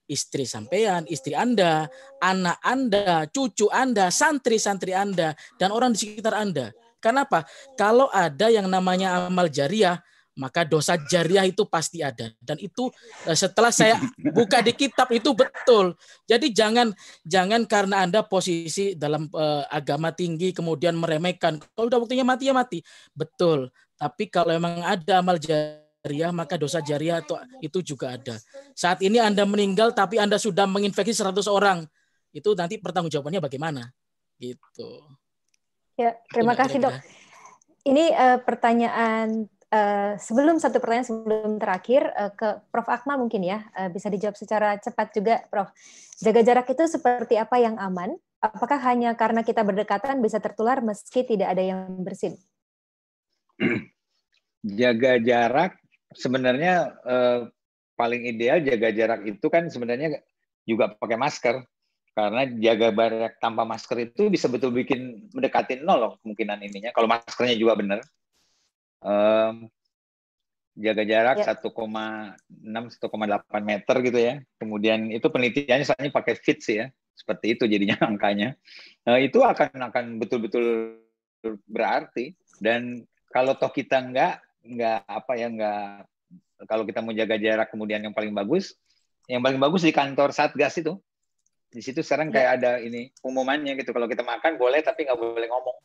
istri sampean, istri Anda, anak Anda, cucu Anda, santri-santri Anda dan orang di sekitar Anda. Kenapa? Kalau ada yang namanya amal jariah, maka dosa jariah itu pasti ada dan itu eh, setelah saya buka di kitab itu betul jadi jangan jangan karena anda posisi dalam uh, agama tinggi kemudian meremehkan kalau udah waktunya mati ya mati betul tapi kalau memang ada amal jariah maka dosa jariah itu, itu juga ada saat ini anda meninggal tapi anda sudah menginfeksi 100 orang itu nanti pertanggungjawabannya bagaimana gitu ya terima kasih dok ini uh, pertanyaan Eh, sebelum satu pertanyaan sebelum terakhir uh, ke Prof Akmal mungkin ya uh, bisa dijawab secara cepat juga Prof. Jaga jarak itu seperti apa yang aman? Apakah hanya karena kita berdekatan bisa tertular meski tidak ada yang bersin? Jaga jarak sebenarnya uh, paling ideal jaga jarak itu kan sebenarnya juga pakai masker karena jaga jarak tanpa masker itu bisa betul bikin mendekatin nol loh kemungkinan ininya kalau maskernya juga benar um, jaga jarak ya. 1,6 1,8 meter gitu ya. Kemudian itu penelitiannya soalnya pakai fit sih ya. Seperti itu jadinya angkanya. Nah, itu akan akan betul-betul berarti dan kalau toh kita nggak nggak apa ya nggak kalau kita mau jaga jarak kemudian yang paling bagus yang paling bagus di kantor satgas itu di situ sekarang ya. kayak ya. ada ini umumannya gitu kalau kita makan boleh tapi nggak boleh ngomong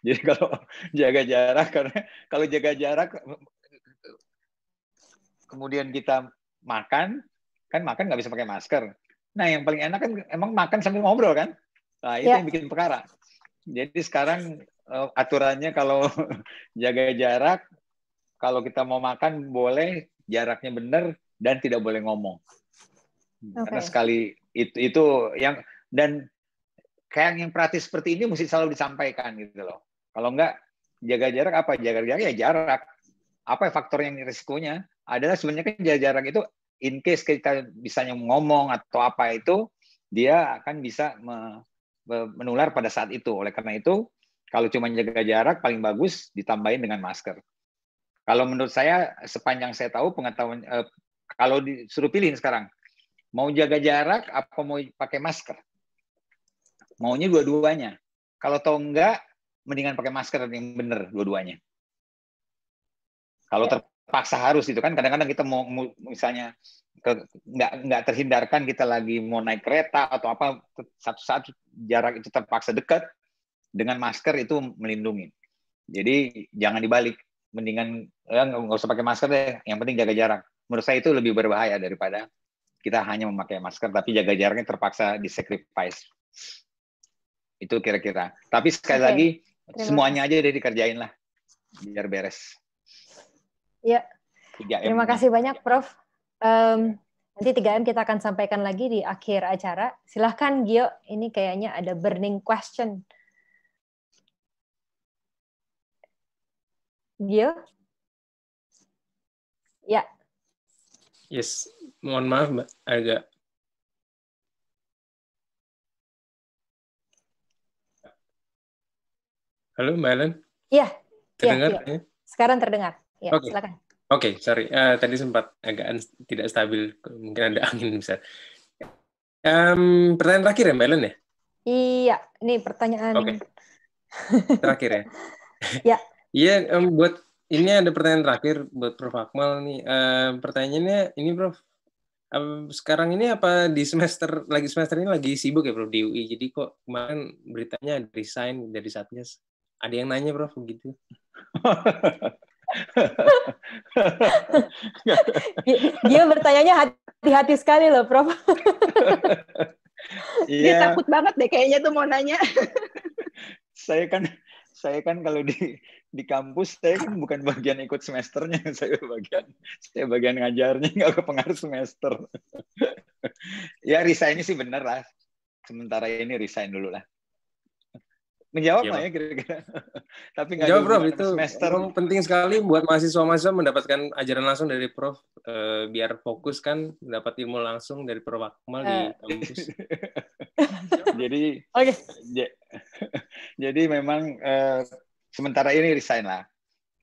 jadi kalau jaga jarak karena kalau jaga jarak kemudian kita makan kan makan nggak bisa pakai masker. Nah yang paling enak kan emang makan sambil ngobrol kan. Nah itu ya. yang bikin perkara. Jadi sekarang eh, aturannya kalau jaga jarak, kalau kita mau makan boleh jaraknya benar dan tidak boleh ngomong. Okay. Hmm, karena sekali itu itu yang dan kayak yang praktis seperti ini mesti selalu disampaikan gitu loh. Kalau enggak, jaga jarak apa? Jaga jarak ya jarak. Apa faktor yang risikonya? Adalah sebenarnya kan jaga jarak itu in case kita bisa ngomong atau apa itu, dia akan bisa menular pada saat itu. Oleh karena itu, kalau cuma jaga jarak paling bagus ditambahin dengan masker. Kalau menurut saya sepanjang saya tahu pengetahuan eh, kalau disuruh pilih sekarang mau jaga jarak apa mau pakai masker? Maunya dua-duanya. Kalau tahu enggak mendingan pakai masker yang benar dua-duanya. Kalau iya. terpaksa harus itu kan kadang-kadang kita mau misalnya ke, nggak nggak terhindarkan kita lagi mau naik kereta atau apa satu saat jarak itu terpaksa dekat dengan masker itu melindungi. Jadi jangan dibalik, mendingan ya, nggak usah pakai masker deh. Yang penting jaga jarak. Menurut saya itu lebih berbahaya daripada kita hanya memakai masker tapi jaga jaraknya terpaksa disacrifice. Itu kira-kira. Tapi sekali okay. lagi Terima semuanya kasih. aja deh dikerjain lah biar beres. Ya. Terima kasih banyak Prof. Um, nanti 3M kita akan sampaikan lagi di akhir acara. Silahkan Gio, ini kayaknya ada burning question. Gio? Ya. Yes, mohon maaf Mbak, agak Halo Mbak Ellen. Iya. iya terdengar? Ya, ya. Sekarang terdengar. Ya, silakan. Oke, okay, sorry. Uh, tadi sempat agak tidak stabil. Mungkin ada angin besar. Um, pertanyaan terakhir ya Mbak Ellen ya? Iya, ini pertanyaan. Oke. Okay. Terakhir ya? Iya. Iya, um, buat ini ada pertanyaan terakhir buat Prof. Akmal nih. Uh, pertanyaannya ini Prof, sekarang ini apa di semester lagi semester ini lagi sibuk ya Prof di UI. Jadi kok kemarin beritanya resign dari Satgas. Ada yang nanya bro begitu. dia bertanya hati-hati sekali loh, Prof. Dia ya. takut banget deh kayaknya tuh mau nanya. saya kan saya kan kalau di di kampus saya kan bukan bagian ikut semesternya, saya bagian saya bagian ngajarnya nggak kepengaruh semester. ya resignnya sih bener lah. Sementara ini resign dulu lah. Menjawab lah iya, ya kira-kira? Tapi nggak jawab Prof itu semester. penting sekali buat mahasiswa-mahasiswa mendapatkan ajaran langsung dari Prof eh, biar fokus kan dapat ilmu langsung dari Prof Akmal di eh. kampus. jadi okay. jadi memang eh, sementara ini resign lah.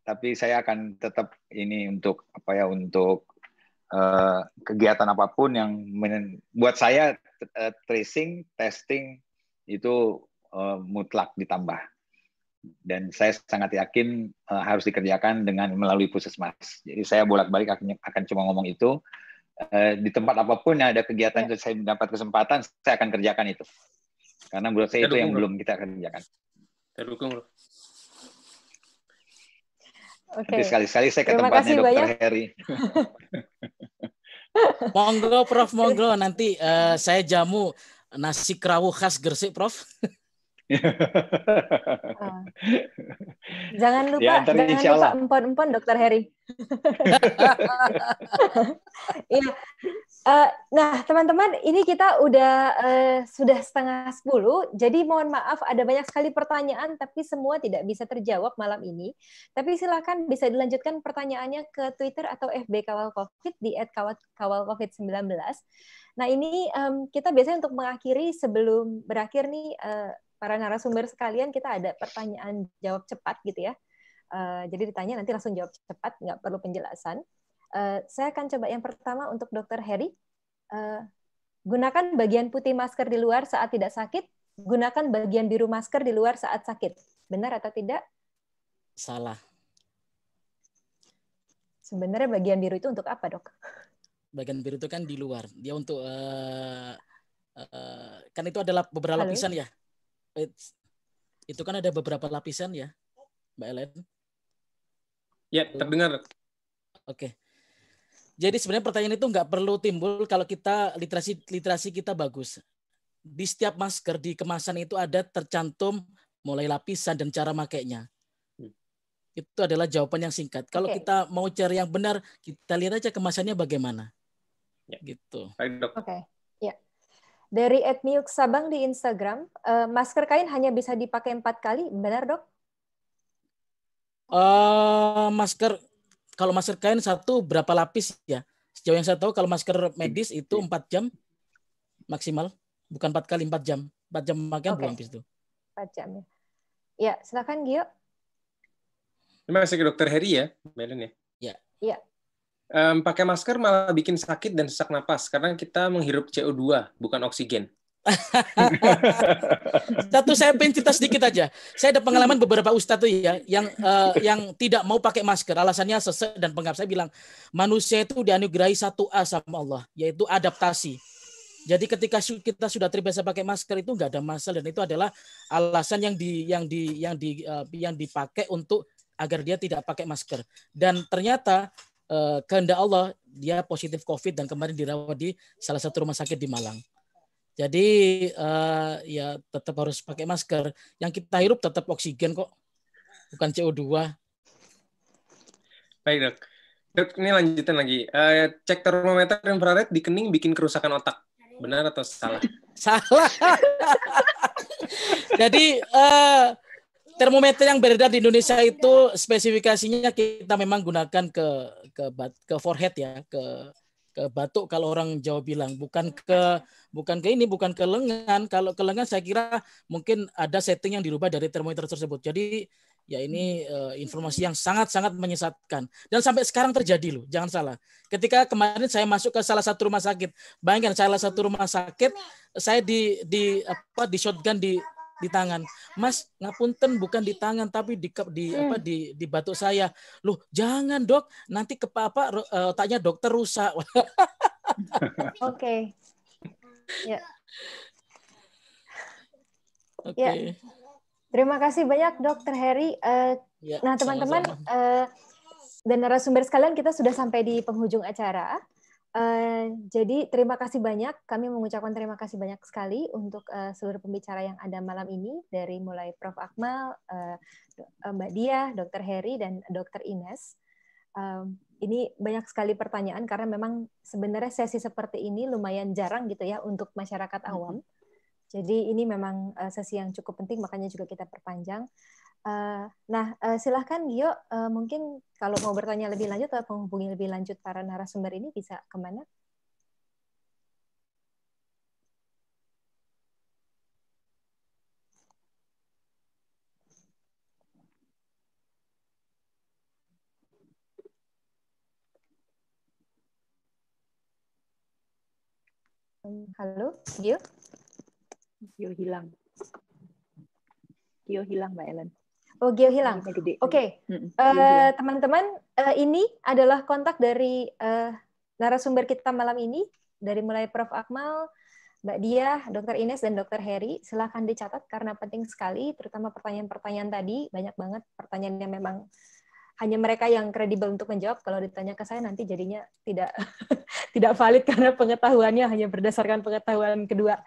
Tapi saya akan tetap ini untuk apa ya untuk eh, kegiatan apapun yang men buat saya eh, tracing, testing itu Eh, mutlak ditambah. Dan saya sangat yakin uh, harus dikerjakan dengan melalui puskesmas. Jadi saya bolak-balik akan, akan cuma ngomong itu. Uh, di tempat apapun yang ada kegiatan ya. saya mendapat kesempatan, saya akan kerjakan itu. Karena menurut saya, itu yang belum kita kerjakan. Terdukung dukung, Okay. sekali-sekali saya ke Terima tempatnya dokter Banyak. Harry. monggo Prof, monggo nanti uh, saya jamu nasi kerawu khas Gresik, Prof. Jangan ya, lupa, ya, jangan lupa empon-empon dokter Heri. ya. uh, nah, teman-teman, ini kita udah uh, sudah setengah sepuluh, jadi mohon maaf ada banyak sekali pertanyaan, tapi semua tidak bisa terjawab malam ini. Tapi silahkan bisa dilanjutkan pertanyaannya ke Twitter atau FB Kawal COVID di kawalkawalcovid 19 Nah, ini um, kita biasanya untuk mengakhiri sebelum berakhir nih uh, para narasumber sekalian kita ada pertanyaan jawab cepat gitu ya. Uh, jadi ditanya nanti langsung jawab cepat, nggak perlu penjelasan. Uh, saya akan coba yang pertama untuk Dokter Harry. Uh, eh, gunakan bagian putih masker di luar saat tidak sakit, gunakan bagian biru masker di luar saat sakit. Benar atau tidak? Salah. Sebenarnya bagian biru itu untuk apa, Dok? Bagian biru itu kan di luar. Dia untuk uh, uh, kan itu adalah beberapa lapisan ya it's, itu kan ada beberapa lapisan ya, Mbak Ellen? Ya, terdengar. Oke. Okay. Jadi sebenarnya pertanyaan itu nggak perlu timbul kalau kita literasi literasi kita bagus. Di setiap masker di kemasan itu ada tercantum mulai lapisan dan cara makainya. Hmm. Itu adalah jawaban yang singkat. Kalau okay. kita mau cari yang benar, kita lihat aja kemasannya bagaimana. Ya. Gitu. Oke. Okay. Dari Edmiuk Sabang di Instagram, uh, masker kain hanya bisa dipakai empat kali, benar dok? Uh, masker kalau masker kain satu berapa lapis ya? Sejauh yang saya tahu kalau masker medis itu iya. empat jam maksimal, bukan empat kali empat jam, empat jam makan okay. lapis itu. Empat jam ya. Ya silakan Gio. Terima kasih dokter Heri ya, Melin ya? Ya. Iya. Um, pakai masker malah bikin sakit dan sesak nafas karena kita menghirup CO2 bukan oksigen. Satu saya pengen cerita sedikit aja. Saya ada pengalaman beberapa ustadz tuh ya yang uh, yang tidak mau pakai masker. Alasannya sesek dan pengap. Saya bilang manusia itu dianugerahi satu A sama Allah yaitu adaptasi. Jadi ketika kita sudah terbiasa pakai masker itu nggak ada masalah dan itu adalah alasan yang di yang di yang di eh, yang dipakai untuk agar dia tidak pakai masker. Dan ternyata uh, kehendak Allah dia positif COVID dan kemarin dirawat di salah satu rumah sakit di Malang. Jadi uh, ya tetap harus pakai masker. Yang kita hirup tetap oksigen kok, bukan CO2. Baik dok. Dok, ini lanjutan lagi. Uh, cek termometer infrared di kening bikin kerusakan otak. Benar atau salah? salah. Jadi uh, termometer yang beredar di Indonesia itu spesifikasinya kita memang gunakan ke ke ke forehead ya, ke ke batuk kalau orang Jawa bilang, bukan ke bukan ke ini, bukan ke lengan. Kalau ke lengan saya kira mungkin ada setting yang dirubah dari termometer tersebut. Jadi ya ini uh, informasi yang sangat-sangat menyesatkan dan sampai sekarang terjadi loh jangan salah ketika kemarin saya masuk ke salah satu rumah sakit bayangkan salah satu rumah sakit saya di di apa di shotgun di di tangan. Mas, ngapunten bukan di tangan tapi di di apa hmm. di di batuk saya. Loh, jangan, Dok. Nanti ke apa eh, tanya dokter rusak. Oke. okay. Ya. Oke. Okay. Ya. Terima kasih banyak Dokter Harry. Uh, eh, ya, nah, teman-teman uh, dan narasumber sekalian kita sudah sampai di penghujung acara. Eh, jadi terima kasih banyak. Kami mengucapkan terima kasih banyak sekali untuk uh, seluruh pembicara yang ada malam ini dari mulai Prof. Akmal, uh, Mbak Dia, Dr. Heri, dan Dr. Ines. Um, ini banyak sekali pertanyaan karena memang sebenarnya sesi seperti ini lumayan jarang gitu ya untuk masyarakat awam. Jadi ini memang sesi yang cukup penting, makanya juga kita perpanjang. Eh, nah, uh, silahkan Gio, uh, mungkin kalau mau bertanya lebih lanjut atau menghubungi lebih lanjut para narasumber ini bisa kemana? Halo, Gio? Gio hilang. Gio hilang, Mbak Ellen. Oh, Geo hilang. Oke, okay. uh, eh, teman-teman, uh, ini adalah kontak dari uh, narasumber kita malam ini, dari mulai Prof. Akmal, Mbak Diah, Dr. Ines, dan Dr. Heri. Silahkan dicatat karena penting sekali, terutama pertanyaan-pertanyaan tadi. Banyak banget pertanyaannya memang hanya mereka yang kredibel untuk menjawab. Kalau ditanya ke saya nanti jadinya tidak tidak valid karena pengetahuannya hanya berdasarkan pengetahuan kedua.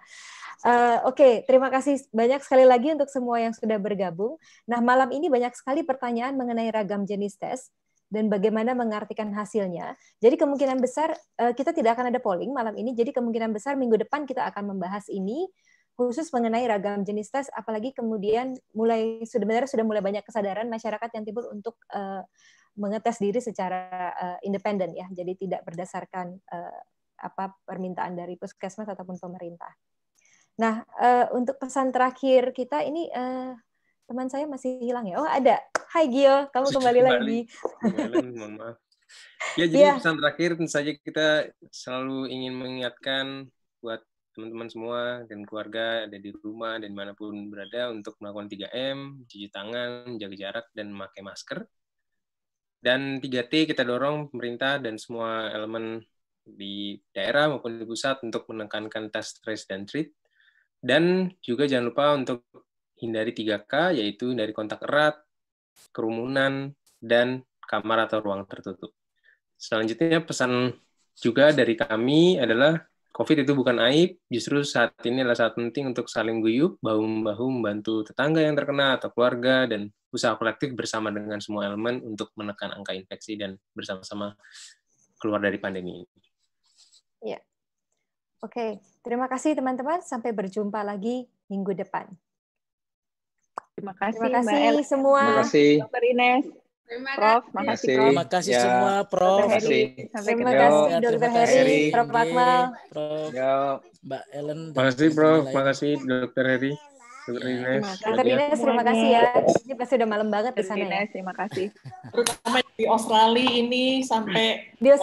Eh, oke, okay, terima kasih banyak sekali lagi untuk semua yang sudah bergabung. Nah, malam ini banyak sekali pertanyaan mengenai ragam jenis tes dan bagaimana mengartikan hasilnya. Jadi kemungkinan besar uh, kita tidak akan ada polling malam ini. Jadi kemungkinan besar minggu depan kita akan membahas ini khusus mengenai ragam jenis tes, apalagi kemudian mulai sebenarnya sudah mulai banyak kesadaran masyarakat yang timbul untuk uh, mengetes diri secara uh, independen ya, jadi tidak berdasarkan uh, apa permintaan dari puskesmas ataupun pemerintah. Nah, uh, untuk pesan terakhir kita ini uh, teman saya masih hilang ya. Oh, ada. Hai Gio, kamu kembali, kembali. lagi. Kembali, maaf. Ya, jadi yeah. pesan terakhir tentu saja kita selalu ingin mengingatkan buat teman-teman semua dan keluarga ada di rumah dan manapun berada untuk melakukan 3M, cuci tangan, jaga jarak, dan memakai masker. Dan 3T kita dorong pemerintah dan semua elemen di daerah maupun di pusat untuk menekankan test, trace, dan treat dan juga jangan lupa untuk hindari 3K, yaitu hindari kontak erat, kerumunan, dan kamar atau ruang tertutup. Selanjutnya pesan juga dari kami adalah COVID itu bukan aib, justru saat ini adalah saat penting untuk saling guyup, bahu-membahu membantu tetangga yang terkena atau keluarga, dan usaha kolektif bersama dengan semua elemen untuk menekan angka infeksi dan bersama-sama keluar dari pandemi ini. Oke, terima kasih teman-teman. Sampai berjumpa lagi minggu depan. Terima kasih, terima kasih Mbak El. semua. Terima kasih. Dr. Ines. Terima kasih. Prof, makasih. Terima kasih ya. semua, Prof. Terima kasih, terima kasih terima kasih, Heri, Prof. Akmal, Prof. Mbak Ellen. Terima kasih, Prof. Terima kasih, ya. Dr. Heri. terima Ines. Dokter Ines, terima kasih ya. Ini pasti udah malam banget di sana ya. Terima kasih. Terutama di Australia ini sampai